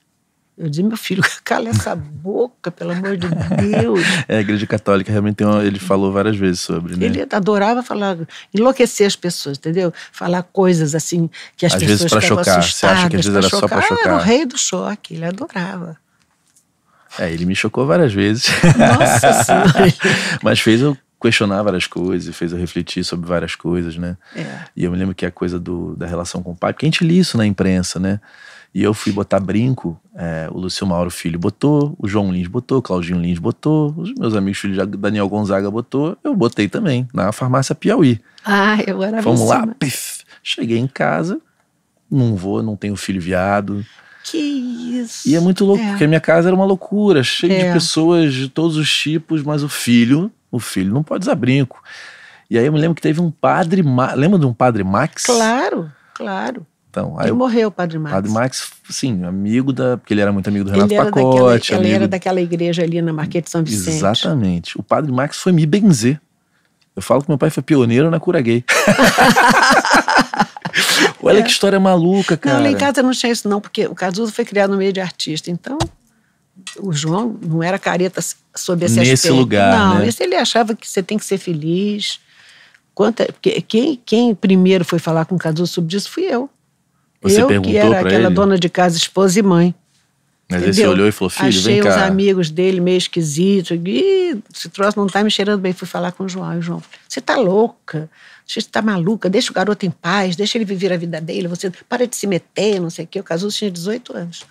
Eu dizia, meu filho, cala essa boca, pelo amor de Deus. é, a Igreja Católica realmente tem uma, ele falou várias vezes sobre, né? Ele adorava falar, enlouquecer as pessoas, entendeu? Falar coisas assim que as às pessoas vezes pra chocar. Você acha que às vezes era chocar? só para chocar? Era o rei do choque, ele adorava. É, ele me chocou várias vezes. Nossa Senhora. Mas fez eu questionar várias coisas, fez eu refletir sobre várias coisas, né? É. E eu me lembro que a coisa do, da relação com o pai, porque a gente lia isso na imprensa, né? E eu fui botar brinco, é, o Lucio Mauro Filho botou, o João Lins botou, o Claudinho Lins botou, os meus amigos filhos, Daniel Gonzaga botou, eu botei também, na farmácia Piauí. Ah, eu era Vamos lá, pif. Cheguei em casa, não vou, não tenho filho viado. Que isso! E é muito louco, é. porque a minha casa era uma loucura, cheia é. de pessoas de todos os tipos, mas o filho, o filho não pode usar brinco. E aí eu me lembro que teve um padre, lembra de um padre Max? Claro, claro então, aí ele eu, morreu, o Padre Max. Padre Max, sim, amigo da. Porque ele era muito amigo do Renato ele Pacote. Daquela, ele era daquela igreja ali na Marquês de São Vicente. Exatamente. O Padre Max foi me benzer. Eu falo que meu pai foi pioneiro na cura gay. Olha é. que história maluca, cara. Não, lá em casa não tinha isso, não, porque o Cazuza foi criado no meio de artista. Então, o João não era careta sobre esse Nesse aspecto. lugar. Não, né? esse ele achava que você tem que ser feliz. Quanto, porque quem, quem primeiro foi falar com o Cazuza sobre isso fui eu. Você eu perguntou que era aquela ele? dona de casa, esposa e mãe. Mas Entendeu? ele olhou e falou, filho, Achei vem cá. Achei os amigos dele meio esquisitos. Ih, esse troço não tá me cheirando bem. Fui falar com o João. E o João, você tá louca? Você tá maluca? Deixa o garoto em paz. Deixa ele viver a vida dele. Você para de se meter, não sei o quê. O Cazuza tinha 18 anos.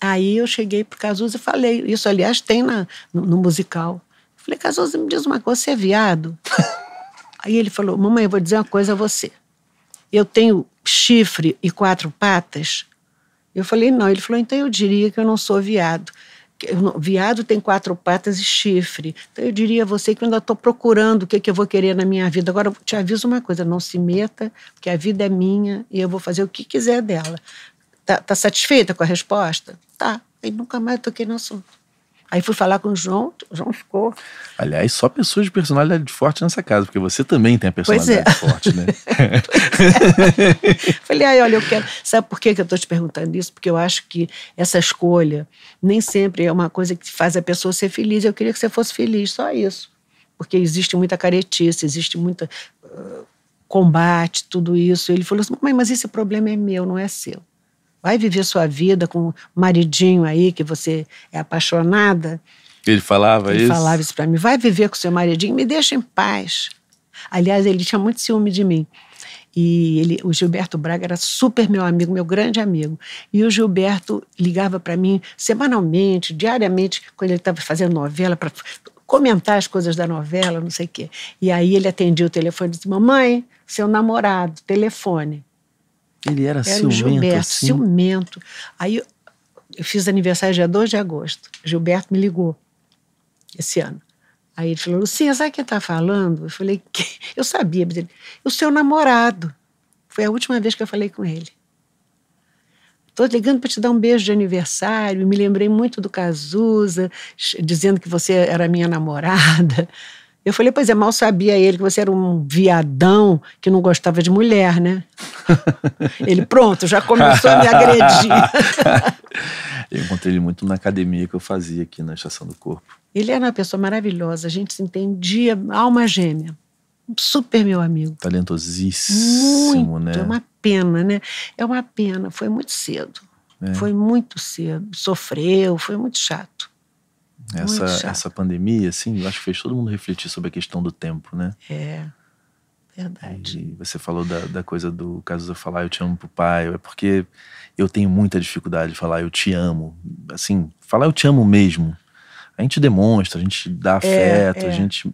Aí eu cheguei pro Cazuza e falei. Isso, aliás, tem na, no, no musical. falei, Cazuza, me diz uma coisa. Você é viado? Aí ele falou, mamãe, eu vou dizer uma coisa a você eu tenho chifre e quatro patas? Eu falei, não. Ele falou, então eu diria que eu não sou viado. Não, viado tem quatro patas e chifre. Então eu diria a você que eu ainda estou procurando o que, que eu vou querer na minha vida. Agora, eu te aviso uma coisa: não se meta, porque a vida é minha e eu vou fazer o que quiser dela. Tá, tá satisfeita com a resposta? Tá. E nunca mais toquei no assunto. Aí fui falar com o João, o João ficou. Aliás, só pessoas de personalidade forte nessa casa, porque você também tem a é. personalidade é. forte, né? Falei, ai, olha, eu quero. Sabe por que eu estou te perguntando isso? Porque eu acho que essa escolha nem sempre é uma coisa que faz a pessoa ser feliz. Eu queria que você fosse feliz, só isso. Porque existe muita caretice, existe muito Uh, ah, combate, tudo isso. Ele falou assim: mãe, mas esse problema é meu, não é seu. Vai viver sua vida com o maridinho aí que você é apaixonada. Ele falava ele isso? Ele falava isso para mim. Vai viver com seu maridinho, me deixa em paz. Aliás, ele tinha muito ciúme de mim. E ele, o Gilberto Braga era super meu amigo, meu grande amigo. E o Gilberto ligava para mim semanalmente, diariamente, quando ele estava fazendo novela, para comentar as coisas da novela, não sei o quê. E aí ele atendia o telefone e disse: Mamãe, seu namorado, telefone. Ele era, era ciumento, Gilberto, assim? ciumento. Aí eu fiz aniversário dia 2 de agosto. Gilberto me ligou esse ano. Aí ele falou, Lucinha, sabe quem tá falando? Eu falei, eu sabia. ele, o seu namorado. Foi a última vez que eu falei com ele. Estou ligando para te dar um beijo de aniversário. Me lembrei muito do Cazuza, dizendo que você era minha namorada. Eu falei, pois é, mal sabia ele que você era um viadão que não gostava de mulher, né? ele, pronto, já começou a me agredir. eu encontrei ele muito na academia que eu fazia aqui na Estação do Corpo. Ele era uma pessoa maravilhosa, a gente se entendia, alma gêmea. Super meu amigo. Talentosíssimo, muito, né? É uma pena, né? É uma pena, foi muito cedo. É. Foi muito cedo, sofreu, foi muito chato essa, essa pandemia, assim, eu acho que fez todo mundo refletir sobre a questão do tempo, né? É, verdade. E você falou da, da coisa do caso de falar eu te amo pro pai, é porque eu tenho muita dificuldade de falar eu te amo. Assim, falar eu te amo mesmo. A gente demonstra, a gente dá é, afeto, é, é. a gente.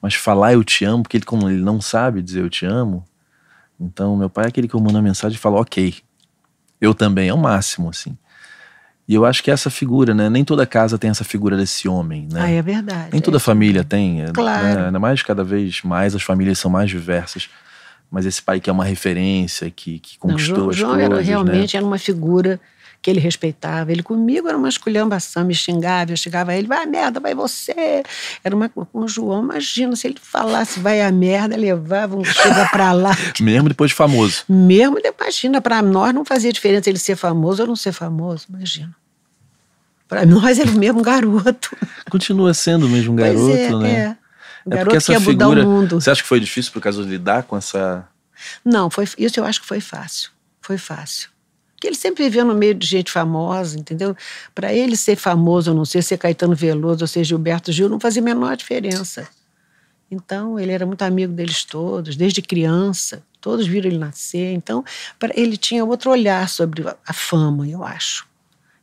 Mas falar eu te amo, porque ele, como ele não sabe dizer eu te amo, então meu pai é aquele que eu mando a mensagem e falo, ok. Eu também, é o máximo, assim. E eu acho que é essa figura, né? Nem toda casa tem essa figura desse homem, né? Ah, é verdade. Nem toda é. família tem. Né? Claro. Né? Ainda mais cada vez mais as famílias são mais diversas. Mas esse pai que é uma referência, que, que conquistou Não, João, as João coisas, era, né? realmente né? era uma figura que ele respeitava. Ele comigo era uma esculhambação, me xingava, eu chegava a ele, vai a merda, vai você. Era uma com o João, imagina se ele falasse vai a merda, levava um chega pra lá. Mesmo depois de famoso. Mesmo, imagina, para nós não fazia diferença ele ser famoso ou não ser famoso, imagina. Para nós era é o mesmo garoto. Continua sendo o mesmo garoto, é, né? É. é o é que figura, o mundo. Você acha que foi difícil por causa de lidar com essa. Não, foi, isso eu acho que foi fácil. Foi fácil. Porque ele sempre viveu no meio de gente famosa, entendeu? Para ele ser famoso ou não ser, ser Caetano Veloso ou ser Gilberto Gil, não fazia a menor diferença. Então, ele era muito amigo deles todos, desde criança. Todos viram ele nascer. Então, ele tinha outro olhar sobre a fama, eu acho.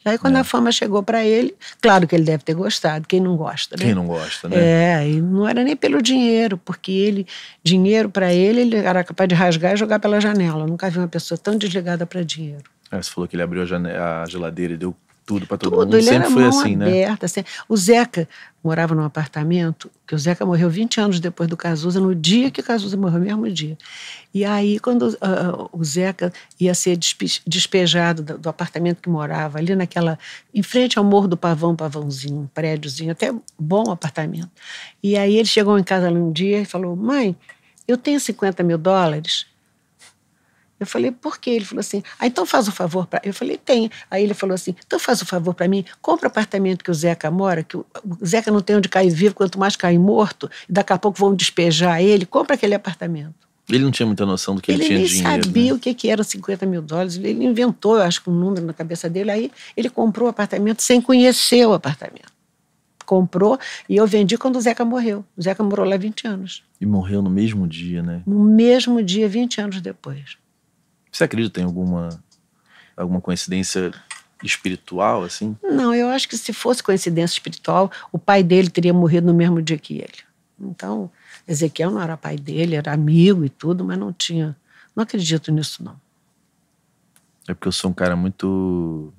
E Aí quando é. a fama chegou para ele, claro que ele deve ter gostado, quem não gosta, né? Quem não gosta, né? É, e não era nem pelo dinheiro, porque ele, dinheiro para ele, ele era capaz de rasgar e jogar pela janela. Eu nunca vi uma pessoa tão desligada para dinheiro. É, você falou que ele abriu a, a geladeira e deu tudo para todo tudo. mundo. Ele sempre era foi mão assim, né? aberta, né? Assim. O Zeca morava num apartamento, que o Zeca morreu 20 anos depois do Cazuza, no dia que o Cazuza morreu, mesmo dia. E aí, quando uh, o Zeca ia ser despe despejado do, do, apartamento que morava, ali naquela. em frente ao Morro do Pavão, Pavãozinho, um prédiozinho, até bom apartamento. E aí ele chegou em casa um dia e falou: mãe, eu tenho 50 mil dólares eu falei, por quê? Ele falou assim, ah, então faz um favor para... Eu falei, tem. Aí ele falou assim, então faz um favor para mim, compra o apartamento que o Zeca mora, que o Zeca não tem onde cair vivo, quanto mais cair morto, e daqui a pouco vão despejar ele, compra aquele apartamento. Ele não tinha muita noção do que ele, ele tinha de dinheiro. Ele né? nem sabia né? o que, que eram 50 mil dólares. Ele inventou, eu acho, um número na cabeça dele. Aí ele comprou o apartamento sem conhecer o apartamento. Comprou e eu vendi quando o Zeca morreu. O Zeca morou lá 20 anos. E morreu no mesmo dia, né? No mesmo dia, 20 anos depois. Você acredita em alguma, alguma coincidência espiritual, assim? Não, eu acho que se fosse coincidência espiritual, o pai dele teria morrido no mesmo dia que ele. Então, Ezequiel não era pai dele, era amigo e tudo, mas não tinha. Não acredito nisso, não. É porque eu sou um cara muito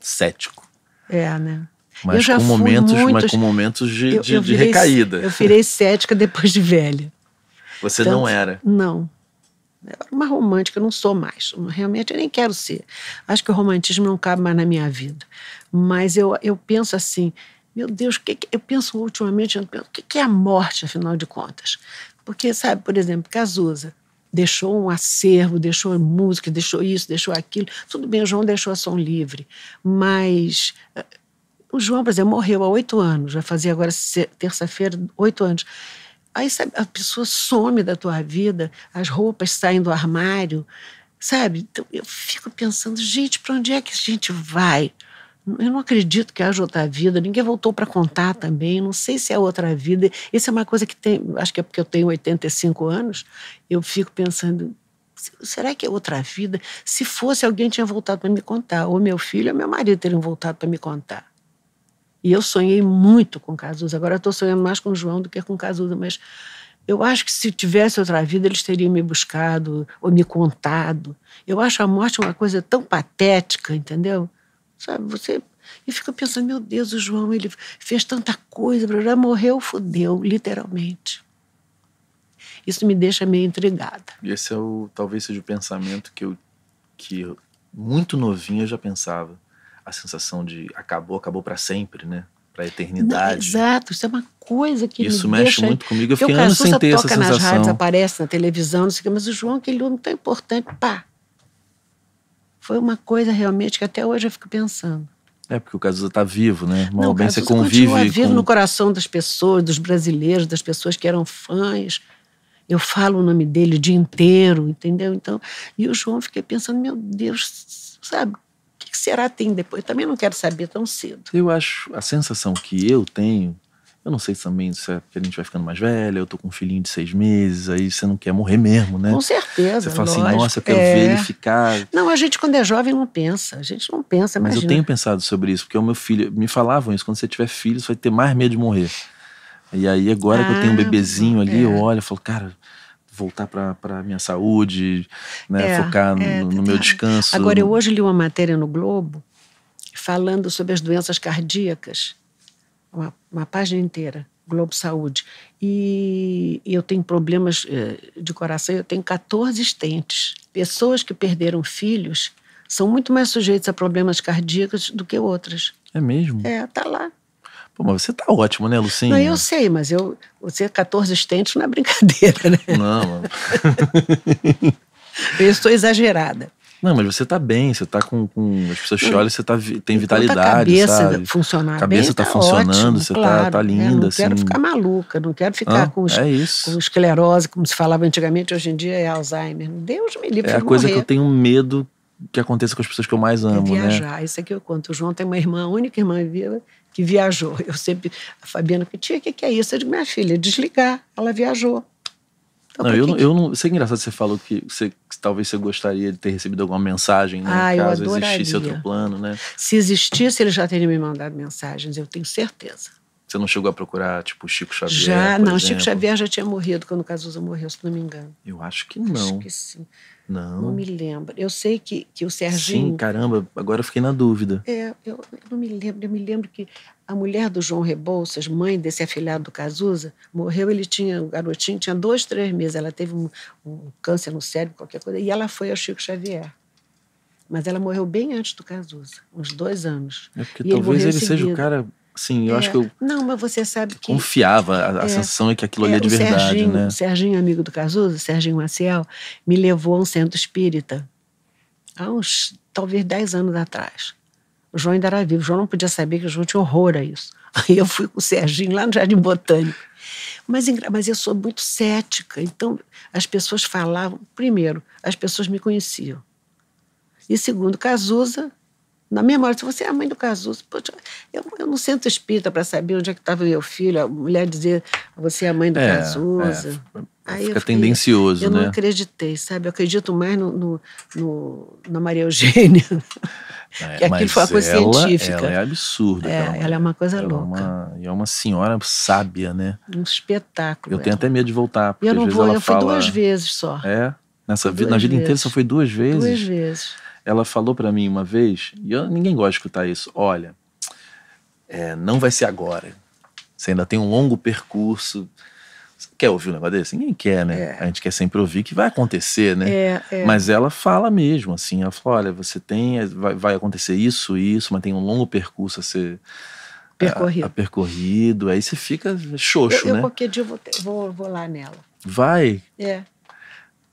cético. É, né? Mas, com momentos, mas com momentos de, eu, de, eu virei, de recaída. Eu virei cética depois de velha. Você então, não era? Não. Eu era uma romântica, eu não sou mais. Realmente eu nem quero ser. Acho que o romantismo não cabe mais na minha vida. Mas eu, eu penso assim, meu Deus, que que, eu penso ultimamente, eu penso, o que, que é a morte, afinal de contas? Porque, sabe, por exemplo, Cazuza deixou um acervo, deixou música, deixou isso, deixou aquilo. Tudo bem, o João deixou a som livre, mas eh, o João, por exemplo, morreu há oito anos, vai fazer agora terça-feira oito anos. Aí sabe, a pessoa some da tua vida, as roupas saem do armário, sabe? Então eu fico pensando, gente, para onde é que a gente vai? Eu não acredito que haja outra vida, ninguém voltou para contar também, não sei se é outra vida. Isso é uma coisa que tem, acho que é porque eu tenho 85 anos, eu fico pensando, será que é outra vida? Se fosse, alguém tinha voltado para me contar, ou meu filho ou meu marido teriam voltado para me contar. E eu sonhei muito com Cazuza. Agora estou sonhando mais com o João do que com Cazuza, mas eu acho que se tivesse outra vida, eles teriam me buscado ou me contado. Eu acho a morte uma coisa tão patética, entendeu? Sabe, você. E fica pensando, meu Deus, o João, ele fez tanta coisa, já morreu, fudeu, literalmente. Isso me deixa meio intrigada. Esse é o, talvez seja o pensamento que eu, que eu, muito novinha, já pensava a sensação de acabou, acabou para sempre, né? Para a eternidade. Não, exato, isso é uma coisa que Isso me mexe deixa... muito comigo, eu fiquei anos sem ter essa sensação. toca nas rádios, aparece na televisão, não sei o que, mas o João, aquele homem tão importante, pá. Foi uma coisa realmente que até hoje eu fico pensando. É, porque o Cazuza está vivo, né? Mal não, bem você convive. Continua vivo com... no coração das pessoas, dos brasileiros, das pessoas que eram fãs. Eu falo o nome dele o dia inteiro, entendeu? Então, e o João, fiquei pensando, meu Deus, sabe? será que tem depois? também não quero saber tão cedo. Eu acho, a sensação que eu tenho, eu não sei também se é porque a gente vai ficando mais velha, eu tô com um filhinho de seis meses, aí você não quer morrer mesmo, né? Com certeza. Você fala assim, lógico. assim, nossa, eu quero é. ver ele ficar. Não, a gente quando é jovem não pensa, a gente não pensa, imagina. Mas eu tenho pensado sobre isso, porque o meu filho, me falavam isso, quando você tiver filho, você vai ter mais medo de morrer. E aí agora ah, que eu tenho um ah, bebezinho ali, é. eu olho e falo, cara, voltar para a minha saúde, né? É, focar no, é, no, tá meu descanso. Agora, eu hoje li uma matéria no Globo falando sobre as doenças cardíacas, uma, uma página inteira. Globo Saúde. E eu tenho problemas eh, de coração, eu tenho 14 estentes. Pessoas que perderam filhos são muito mais sujeitas a problemas cardíacos do que outras. É mesmo? É, tá lá. Pô, mas você tá ótimo, né, Lucinha? Não, eu sei, mas eu, você 14 estentes não é brincadeira, né? Não. eu estou exagerada. Não, mas você tá bem, você tá com. com as pessoas te olham, você tá, tem então, vitalidade. A cabeça sabe? funcionar a cabeça bem, tá, tá funcionando, ótimo, você claro, tá, tá né? linda. não assim. quero ficar maluca, não quero ficar ah, com, os, é com, esclerose, como se falava antigamente, hoje em dia é Alzheimer. Deus me livre. É a coisa morrer. que eu tenho medo que aconteça com as pessoas que eu mais é amo, né? é viajar. Né? Isso aqui eu conto. O João tem uma irmã, a única irmã viva, que viajou. Eu sempre. A Fabiana, tia, o que, que é isso? Eu digo, minha filha, desligar. Ela viajou. Então, não, eu, que... não, eu não. Isso é engraçado você falou que, você, que talvez você gostaria de ter recebido alguma mensagem, né? Ah, caso existisse outro plano, né? Se existisse, ele já teria me mandado mensagens, eu tenho certeza. Você não chegou a procurar, tipo, Chico Xavier? Já, não, exemplo. Chico Xavier já tinha morrido quando o Cazuza morreu, se não me engano. Eu acho que não. Acho que sim. Não. Não me lembro. Eu sei que, que o Serginho. Sim, caramba, agora eu fiquei na dúvida. É, eu, eu não me lembro. Eu me lembro que a mulher do João Rebouças, mãe desse afilhado do Cazuza, morreu. Ele tinha, o garotinho tinha dois, três meses. Ela teve um, um câncer no cérebro, qualquer coisa. E ela foi ao Chico Xavier. Mas ela morreu bem antes do Cazuza, uns dois anos. É porque e talvez ele, ele seja o cara Sim, eu é. acho que eu. Não, mas você sabe que. Confiava, a, é. sensação é que aquilo ali é, é de verdade, Serginho, né? O Serginho, amigo do Cazuza, Serginho Maciel, me levou a um centro espírita há uns, talvez, 10 anos atrás. O João ainda era vivo, o João não podia saber que o João tinha horror a isso. Aí eu fui com o Serginho lá no Jardim Botânico. Mas, mas eu sou muito cética, então as pessoas falavam. Primeiro, as pessoas me conheciam. E segundo, Cazuza na mesma hora, se você é a mãe do Cazuza, poxa, eu, eu não sinto espírita para saber onde é que estava meu filho, a mulher dizer, você é a mãe do é, é Cazuza. É. Aí Fica fiquei, tendencioso, eu né? Eu não acreditei, sabe? Eu acredito mais no, no, no na Maria Eugênia. É, que aquilo foi uma coisa ela, científica. Ela é absurda. É, ela, ela é uma coisa ela é louca. E é, é uma senhora sábia, né? Um espetáculo. Eu tenho até medo de voltar. Porque eu não vou, eu fala, fui duas vezes só. É? Nessa vida, na vida vezes. inteira só foi duas vezes? Duas vezes ela falou para mim uma vez, e eu, ninguém gosta de escutar isso: olha, é, não vai ser agora. Você ainda tem um longo percurso. Você quer ouvir um negócio desse? Ninguém quer, né? É. A gente quer sempre ouvir que vai acontecer, né? É, é. Mas ela fala mesmo, assim, ela fala: olha, você tem, é, vai, vai acontecer isso, isso, mas tem um longo percurso a ser. Percorrido. A, a percorrido, aí você fica xoxo, eu, eu né? Eu qualquer dia vou, vou, vou lá nela. Vai? É.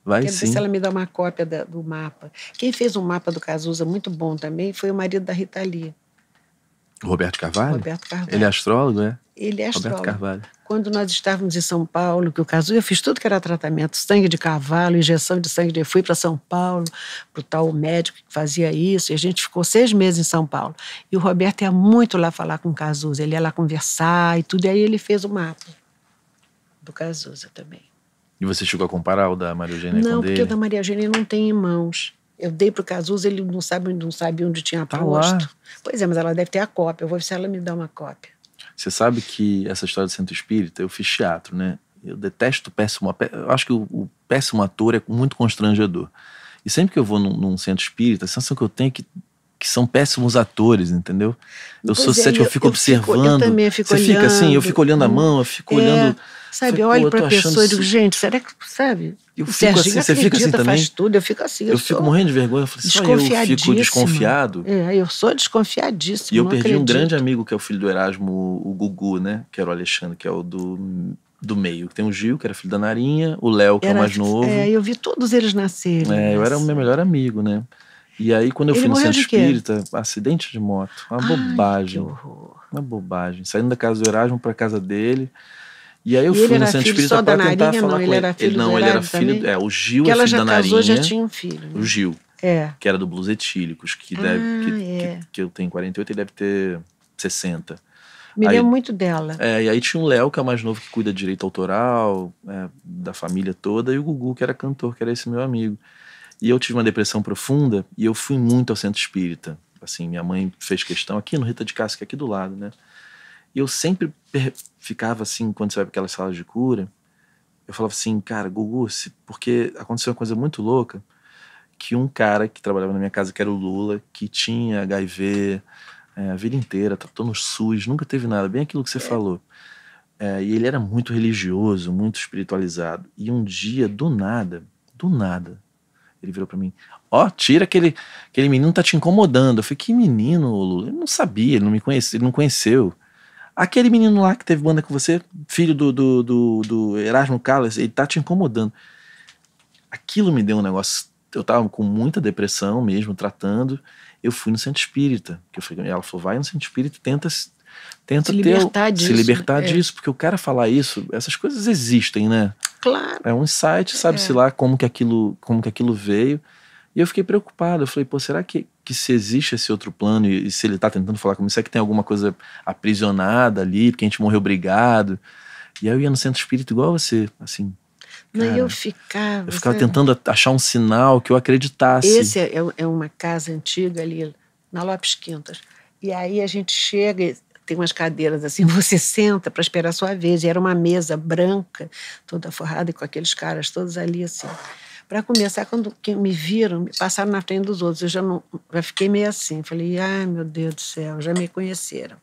Vai Quero sim. ver se ela me dá uma cópia da, do mapa. Quem fez um mapa do Cazuza muito bom também foi o marido da Rita Lee. Roberto Carvalho? Roberto Carvalho. Ele é astrólogo, é? Ele é astrólogo. Roberto Carvalho. Quando nós estávamos em São Paulo, que o Cazuza, eu fiz tudo que era tratamento, sangue de cavalo, injeção de sangue. De... Eu fui para São Paulo, para o tal médico que fazia isso, e a gente ficou seis meses em São Paulo. E o Roberto ia muito lá falar com o Cazuza, ele ia lá conversar e tudo, e aí ele fez o mapa do Cazuza também. E você chegou a comparar o da Maria Eugênia não, com o dele? Não, porque o da Maria Eugênia não tem irmãos. Eu dei pro Cazuza, ele não sabe, não sabe onde tinha tá posto. Lá. Pois é, mas ela deve ter a cópia. Eu vou ver se ela me dá uma cópia. Você sabe que essa história do Centro Espírita, eu fiz teatro, né? Eu detesto o péssimo. Eu acho que o, o péssimo ator é muito constrangedor. E sempre que eu vou num, num centro espírita, a sensação que eu tenho é que que são péssimos atores, entendeu? Eu pois sou é, eu, eu fico observando. eu também fico você olhando. fica assim, eu fico olhando a mão, eu fico é, olhando Sabe, eu olho para a pessoa e digo, gente, será que, sabe? Eu fico Serginho assim, você acredita, fica assim também? faz tudo, eu fico assim. Eu, eu fico morrendo de vergonha, eu falei, só eu fico desconfiado. É, eu sou desconfiadíssimo. E eu perdi acredito. um grande amigo que é o filho do Erasmo, o Gugu, né? Que era o Alexandre, que é o do do meio. Tem o Gil, que era filho da Narinha, o Léo, que era, é o mais novo. É, eu vi todos eles nascerem. É, eu era o meu melhor amigo, né? E aí, quando eu Ele fui no centro espírita, acidente de moto, uma Ai, bobagem. Uma bobagem. Saindo da casa do Erasmo para casa dele. E aí eu e fui no centro espírita para tentar Narinha, falar não, com ele. Ele era filho ele, Não, ele era filho... Também? É, o Gil que é filho da Narinha. Assim, casou, já tinha um filho. Né? O Gil. É. Que era do Blues Etílicos, que, ah, deve, que, é. que, que eu tenho 48, ele deve ter 60. Me lembro muito dela. É, e aí tinha o Léo, que é mais novo, que cuida de direito autoral, é, da família toda, e o Gugu, que era cantor, que era esse meu amigo. E eu tive uma depressão profunda e eu fui muito ao centro espírita. Assim, minha mãe fez questão aqui no Rita de Cássia, que é aqui do lado, né? E eu sempre ficava assim, quando você vai para aquelas salas de cura, eu falava assim, cara, Gugu, porque aconteceu uma coisa muito louca, que um cara que trabalhava na minha casa, que era o Lula, que tinha HIV é, a vida inteira, tratou tá no SUS, nunca teve nada, bem aquilo que você é. falou. É, e ele era muito religioso, muito espiritualizado. E um dia, do nada, do nada, ele virou para mim: Ó, oh, tira aquele, aquele menino tá te incomodando. Eu falei: Que menino, Lula? Ele não sabia, ele não me conhecia ele não conheceu. Aquele menino lá que teve banda com você, filho do, do, do, do Erasmo Callas, ele tá te incomodando. Aquilo me deu um negócio. Eu tava com muita depressão mesmo, tratando. Eu fui no centro espírita. Que eu fui, ela falou: vai no centro espírita, tenta, tenta se libertar, ter, disso, se libertar é. disso. Porque o cara falar isso, essas coisas existem, né? Claro. É um insight, sabe-se é. lá como que, aquilo, como que aquilo veio. E eu fiquei preocupado. Eu falei, pô, será que que se existe esse outro plano e, e se ele está tentando falar comigo, será é que tem alguma coisa aprisionada ali, porque a gente morreu obrigado E aí eu ia no centro espírita igual você, assim. Não, eu ficava. Eu ficava sabe? tentando achar um sinal que eu acreditasse. Esse é, é, é uma casa antiga ali, na Lopes Quintas. E aí a gente chega, e tem umas cadeiras assim, você senta para esperar a sua vez. E era uma mesa branca, toda forrada, e com aqueles caras todos ali assim. Para começar, quando me viram, me passaram na frente dos outros. Eu já, não, já fiquei meio assim. Falei, ai meu Deus do céu, já me conheceram.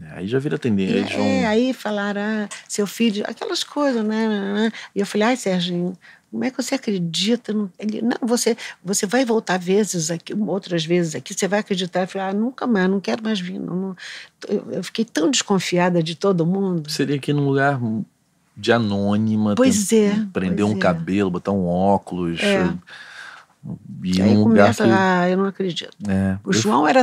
É, aí já vira tendência. Aí, é, é, aí falaram, ah, seu filho, aquelas coisas, né, né, né, né? E eu falei, ai, Serginho, como é que você acredita? Ele, não, você, você vai voltar vezes aqui, outras vezes aqui, você vai acreditar. Eu falei, ah, nunca mais, não quero mais vir. Não, não. Eu, eu, fiquei tão desconfiada de todo mundo. Seria aqui num lugar de anônima. Pois é. Prender pois um é. cabelo, botar um óculos. É. E aí um começa, que... ah, eu não acredito. É, o, eu... João era,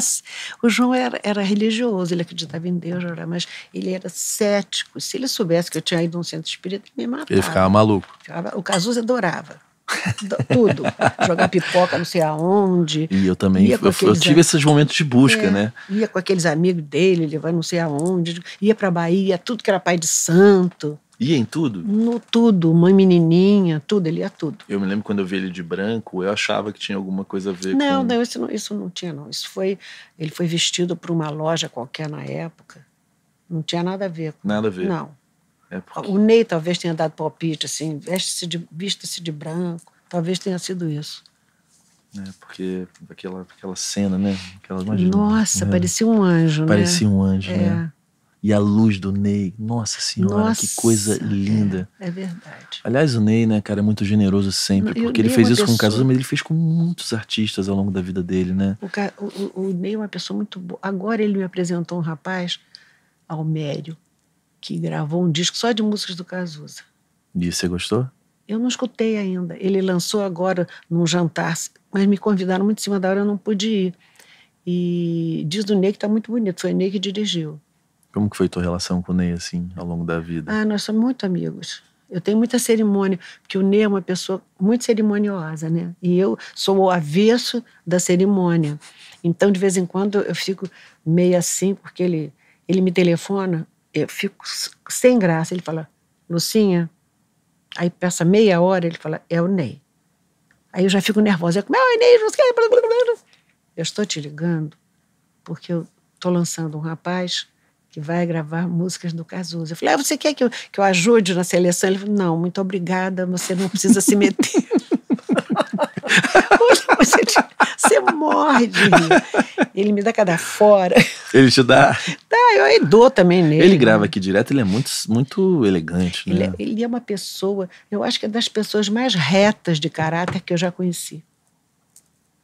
o João era, era religioso, ele acreditava em Deus, mas ele era cético. Se ele soubesse que eu tinha ido a um centro espírita, ele me matava. Ele ficava maluco. o Cazuza adorava. Tudo. Jogar pipoca não sei aonde. E eu também. Eu, eu, tive esses momentos de busca, é, né? Ia com aqueles amigos dele, ele vai não sei aonde. Ia pra Bahia, tudo que era pai de santo. Ia em tudo? No tudo, mãe menininha, tudo, ele ia tudo. Eu me lembro quando eu vi ele de branco, eu achava que tinha alguma coisa a ver não, com... Não, isso não, isso não tinha não. Isso foi, ele foi vestido para uma loja qualquer na época. Não tinha nada a ver. Com... Nada a ver. Não. É porque... O Ney talvez tenha dado palpite assim, veste-se de, vista-se de branco, talvez tenha sido isso. É, porque aquela, aquela cena, né? Aquela, imagina, Nossa, né? parecia um anjo, parecia né? Parecia um anjo, é. né? e a luz do Ney. Nossa Senhora, Nossa, que coisa linda. É, é, verdade. Aliás, o Ney, né, cara, é muito generoso sempre, porque ele é fez isso pessoa... com Cazuza, mas ele fez com muitos artistas ao longo da vida dele, né? O, o, o Ney é uma pessoa muito boa. Agora ele me apresentou um rapaz, Almério, que gravou um disco só de músicas do Cazuza. E você gostou? Eu não escutei ainda. Ele lançou agora num jantar, mas me convidaram muito em cima da hora, eu não pude ir. E diz do Ney que está muito bonito. Foi o Ney que dirigiu. Como que foi tua relação com o Ney, assim, ao longo da vida? Ah, nós somos muito amigos. Eu tenho muita cerimônia, porque o Ney é uma pessoa muito cerimoniosa, né? E eu sou o avesso da cerimônia. Então, de vez em quando, eu fico meio assim, porque ele, ele me telefona, eu fico sem graça. Ele fala, Lucinha. Aí passa meia hora, ele fala, é o Ney. Aí eu já fico nervosa. Eu, como é o Ney? Eu estou te ligando porque eu estou lançando um rapaz que vai gravar músicas do Cazuza. Eu falei, ah, você quer que eu, que eu ajude na seleção? Ele falou, não, muito obrigada, você não precisa se meter. você, você morre de rir. Ele me dá cada fora. Ele te dá? dá, eu dou também nele. Ele né? grava aqui direto, ele é muito, muito elegante, né? Ele é, ele é uma pessoa, eu acho que é das pessoas mais retas de caráter que eu já conheci.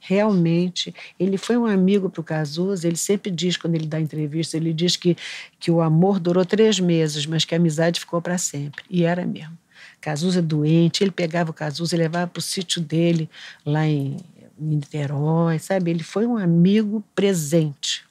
Realmente, ele foi um amigo para o Cazuza. Ele sempre diz, quando ele dá entrevista, ele diz que, que o amor durou três meses, mas que a amizade ficou para sempre. E era mesmo. Cazuza doente, ele pegava o Cazuza e levava para o sítio dele, lá em, em Niterói, sabe? Ele foi um amigo presente,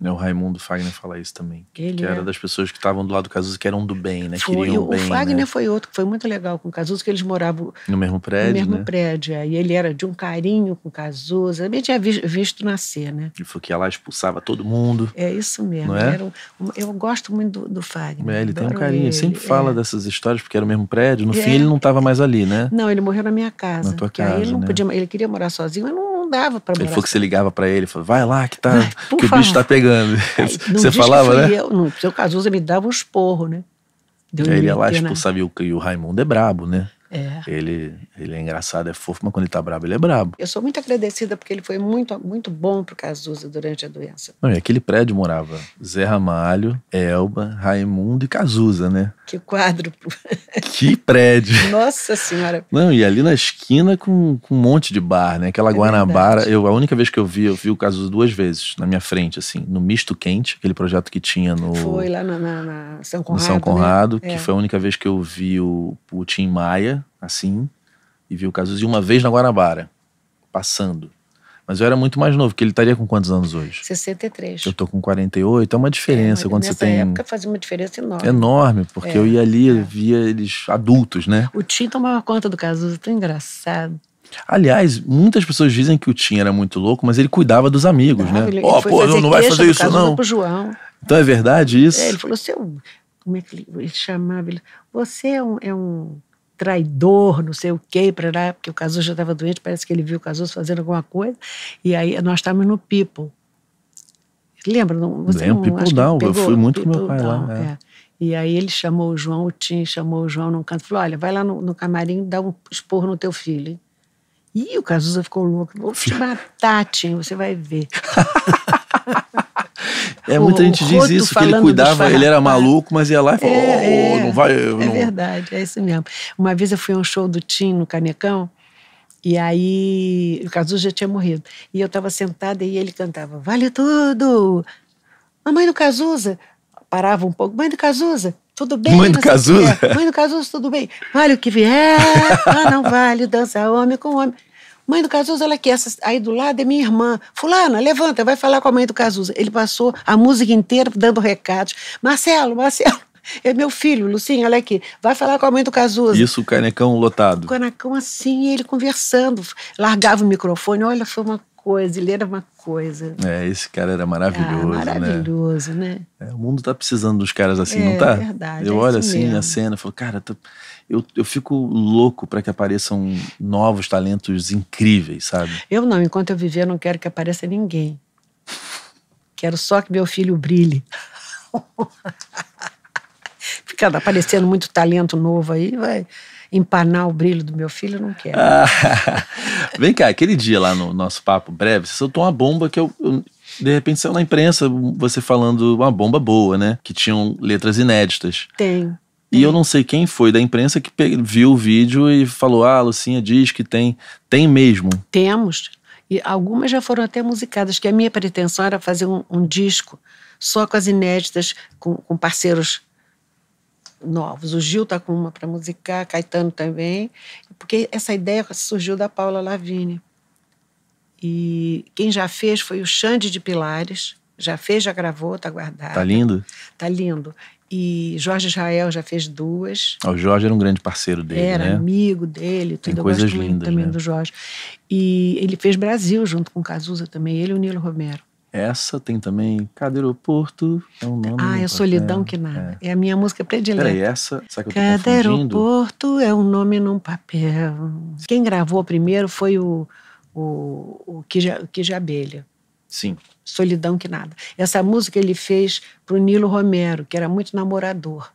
né? O Raimundo Fagner fala isso também. Ele que era é. das pessoas que estavam do lado do Cazuza, que eram do bem, né? Foi, Queriam o bem, né? Fagner né? foi outro, que foi muito legal com o Cazuza, que eles moravam no mesmo prédio. No mesmo né? prédio. É. E ele era de um carinho com o Cazuza. Também tinha visto, visto, nascer, né? Ele foi que ia lá expulsava todo mundo. É isso mesmo. É? Um, eu gosto muito do, do Fagner. É, ele tem um carinho. Ele sempre fala é. dessas histórias, porque era o mesmo prédio. No fim, é. ele não estava mais ali, né? Não, ele morreu na minha casa. Na tua casa. Ele, né? podia, ele queria morar sozinho, mas não dava morar. Ele falou que você ligava para ele, falou, vai lá que, tá, Ai, que favor. o bicho tá pegando. você falava, né? Eu, no seu Cazuza me dava um esporro, né? Deu aí ele ia lá, expulsava, e o, e o Raimundo é brabo, né? É. Ele, ele é engraçado, é fofo, mas quando ele tá brabo, ele é brabo. Eu sou muito agradecida porque ele foi muito, muito bom pro Cazuza durante a doença. Não, e aquele prédio morava Zé Ramalho, Elba, Raimundo e Cazuza, né? Que quádruplo. Que prédio. Nossa Senhora. Não, e ali na esquina com, com um monte de bar, né? Aquela é Guanabara. Eu, a única vez que eu vi, eu vi o Cazuza duas vezes na minha frente, assim, no Misto Quente, aquele projeto que tinha no. Foi lá na, na, na São Conrado. No São Conrado, né? que é. foi a única vez que eu vi o, o Tim Maia assim, e vi o Cazuza, uma vez na Guanabara, passando. Mas eu era muito mais novo, que ele estaria com quantos anos hoje? 63. Eu tô com 48, é uma diferença é, quando você tem. Nessa época fazia uma diferença enorme. Enorme, porque é, eu ia ali, é. via eles adultos, né? O Tim tomava conta do Cazuza, é tão engraçado. Aliás, muitas pessoas dizem que o Tim era muito louco, mas ele cuidava dos amigos, não, ah, né? Ele, oh, pô, não, não vai fazer isso, não. Pro João. Então é verdade isso? É, ele falou, seu. Como é que ele, ele chamava? Ele, você é um, é um traidor, não sei o quê, pra, né, porque o Cazuza já estava doente, parece que ele viu o Cazuza fazendo alguma coisa. E aí nós estávamos no People. Lembra? Não, você Lembro, não, People não Eu fui muito people com meu pai down, lá. É. É. E aí ele chamou o João, o Tim chamou o João num canto e falou, olha, vai lá no, no camarim dá um esporro no teu filho. Hein? Ih, o Cazuza ficou louco. Vou te matar, Tim, você vai ver. É, muita gente diz isso, que ele cuidava, ele era maluco, mas ia lá e é, falou, é, oh, é, não vai... É não... É verdade, é isso mesmo. Uma vez eu fui a um show do Tim no Canecão, e aí o Cazuza já tinha morrido. E eu estava sentada e ele cantava, vale tudo! Mamãe do Cazuza! Parava um pouco, mãe do Cazuza, tudo bem? Mãe do Cazuza? Mãe do Cazuza, tudo bem? Vale o que vier, ah, não vale, dança homem com homem. Mãe do Cazuza, olha aqui, essa aí do lado é minha irmã. Fulana, levanta, vai falar com a mãe do Cazuza. Ele passou a música inteira dando recados. Marcelo, Marcelo. É meu filho, Lucinha, olha aqui. Vai falar com a mãe do Cazuza. Isso, o canecão lotado. O canecão assim, ele conversando. Largava o microfone, olha, foi uma coisa, ele era uma coisa. É, esse cara era maravilhoso. Ah, né? maravilhoso, né? né? É, o mundo tá precisando dos caras assim, é, não tá? É verdade. Eu é olho assim mesmo. a cena falo, cara, tô eu, eu fico louco para que apareçam novos talentos incríveis, sabe? Eu não, enquanto eu viver, não quero que apareça ninguém. Quero só que meu filho brilhe. Fica aparecendo muito talento novo aí, vai empanar o brilho do meu filho, eu não quero. vem cá, aquele dia lá no nosso papo breve, você soltou uma bomba que eu, eu de repente saiu na imprensa você falando uma bomba boa, né? Que tinham letras inéditas. Tem. E eu hum. não sei quem foi da imprensa que viu o vídeo e falou: Ah, Lucinha diz que tem. Tem mesmo. Temos. E algumas já foram até musicadas, que a minha pretensão era fazer um, um disco só com as inéditas, com, com parceiros novos. O Gil tá com uma para musicar, Caetano também, porque essa ideia surgiu da Paula Lavigne. E quem já fez foi o Xande de Pilares, já fez, já gravou, tá guardado. Tá lindo? Tá lindo. E Jorge Israel já fez duas. Ah, o Jorge era um grande parceiro dele, era né? amigo dele, tudo. Tem Eu coisas lindas, também né? do Jorge. E ele fez Brasil junto com Cazuza também, ele e o Nilo Romero. Essa tem também Cada Aeroporto é um nome. Ah, é Solidão Que Nada. É. é a minha música predileta. Peraí, essa, será que eu tô Aeroporto é um nome num papel. Quem gravou primeiro foi o, o, o, Kija, Kija Abelha. Sim. Solidão que nada. Essa música ele fez para o Nilo Romero, que era muito namorador.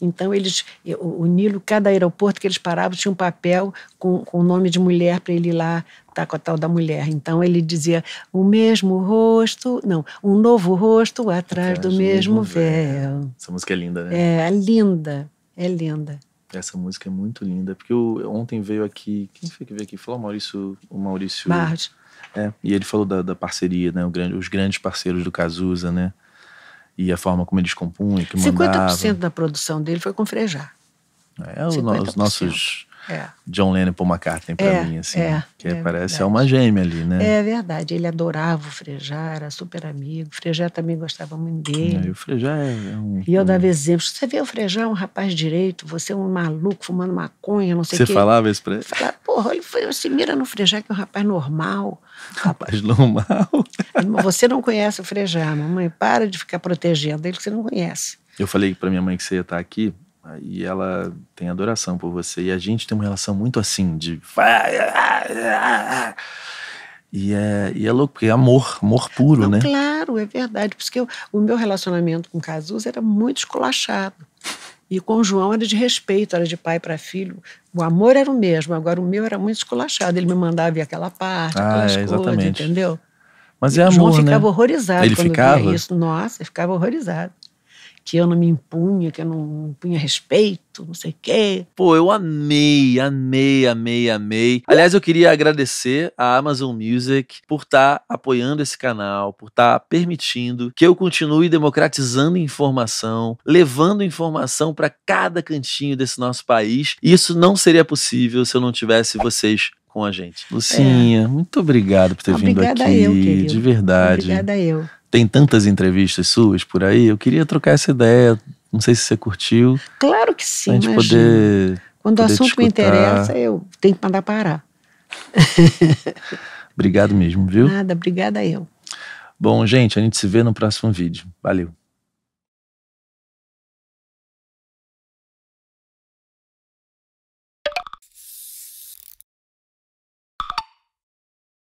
Então, eles, o Nilo, cada aeroporto que eles paravam tinha um papel com o nome de mulher para ele ir lá estar tá com a tal da mulher. Então, ele dizia: o mesmo rosto, não, um novo rosto atrás, atrás do mesmo, mesmo véu. véu. Essa música é linda, né? É, é linda, é linda. Essa música é muito linda, porque eu, ontem veio aqui, quem foi que veio aqui? Falou Maurício, o Maurício é, e ele falou da, da parceria, né? Grande, os grandes parceiros do Cazuza, né? E a forma como eles compunham, que 50% mandava. da produção dele foi com Frejá. É, os nossos é. John Lennon e Paul McCartney para é, mim, assim. É, que é parece é uma gêmea ali, né? É verdade. Ele adorava o Frejá, era super amigo. O Frejá também gostava muito dele. É, o Frejá é um. E eu dava exemplos. Você vê o Frejá, um rapaz direito, você é um maluco fumando maconha, não sei o que. Você falava isso pra ele? Falava, porra, ele foi, se mira no Frejá, que é um rapaz normal. Rapaz normal? Você não conhece o Frejá, mamãe. Para de ficar protegendo ele que você não conhece. Eu falei para minha mãe que você ia estar tá aqui e ela tem adoração por você. E a gente tem uma relação muito assim de. E é, e é louco, porque é amor, amor puro, Não, né? Claro, é verdade. Porque eu, o meu relacionamento com Cazuza era muito esculachado. E com o João era de respeito, era de pai para filho. O amor era o mesmo, agora o meu era muito esculachado. Ele me mandava ver aquela parte, ah, aquelas é, coisas, entendeu? Mas e é amor, o João né? ficava né? horrorizado ele quando ficava? via isso. Nossa, ele ficava horrorizado que eu não me impunha, que eu não impunha respeito, não sei o quê. Pô, eu amei, amei, amei, amei. Aliás, eu queria agradecer à Amazon Music por estar tá apoiando esse canal, por estar tá permitindo que eu continue democratizando informação, levando informação para cada cantinho desse nosso país. Isso não seria possível se eu não tivesse vocês com a gente. Lucinha, é. muito obrigado por ter Obrigada vindo aqui. Obrigada eu, querido. De verdade. Obrigada eu tem tantas entrevistas suas por aí. Eu queria trocar essa ideia. Não sei se você curtiu. Claro que sim. Pra gente né, poder. Quando poder o assunto me interessa, eu tenho que mandar parar. Obrigado mesmo, viu? Nada, obrigada eu. Bom, gente, a gente se vê no próximo vídeo. Valeu.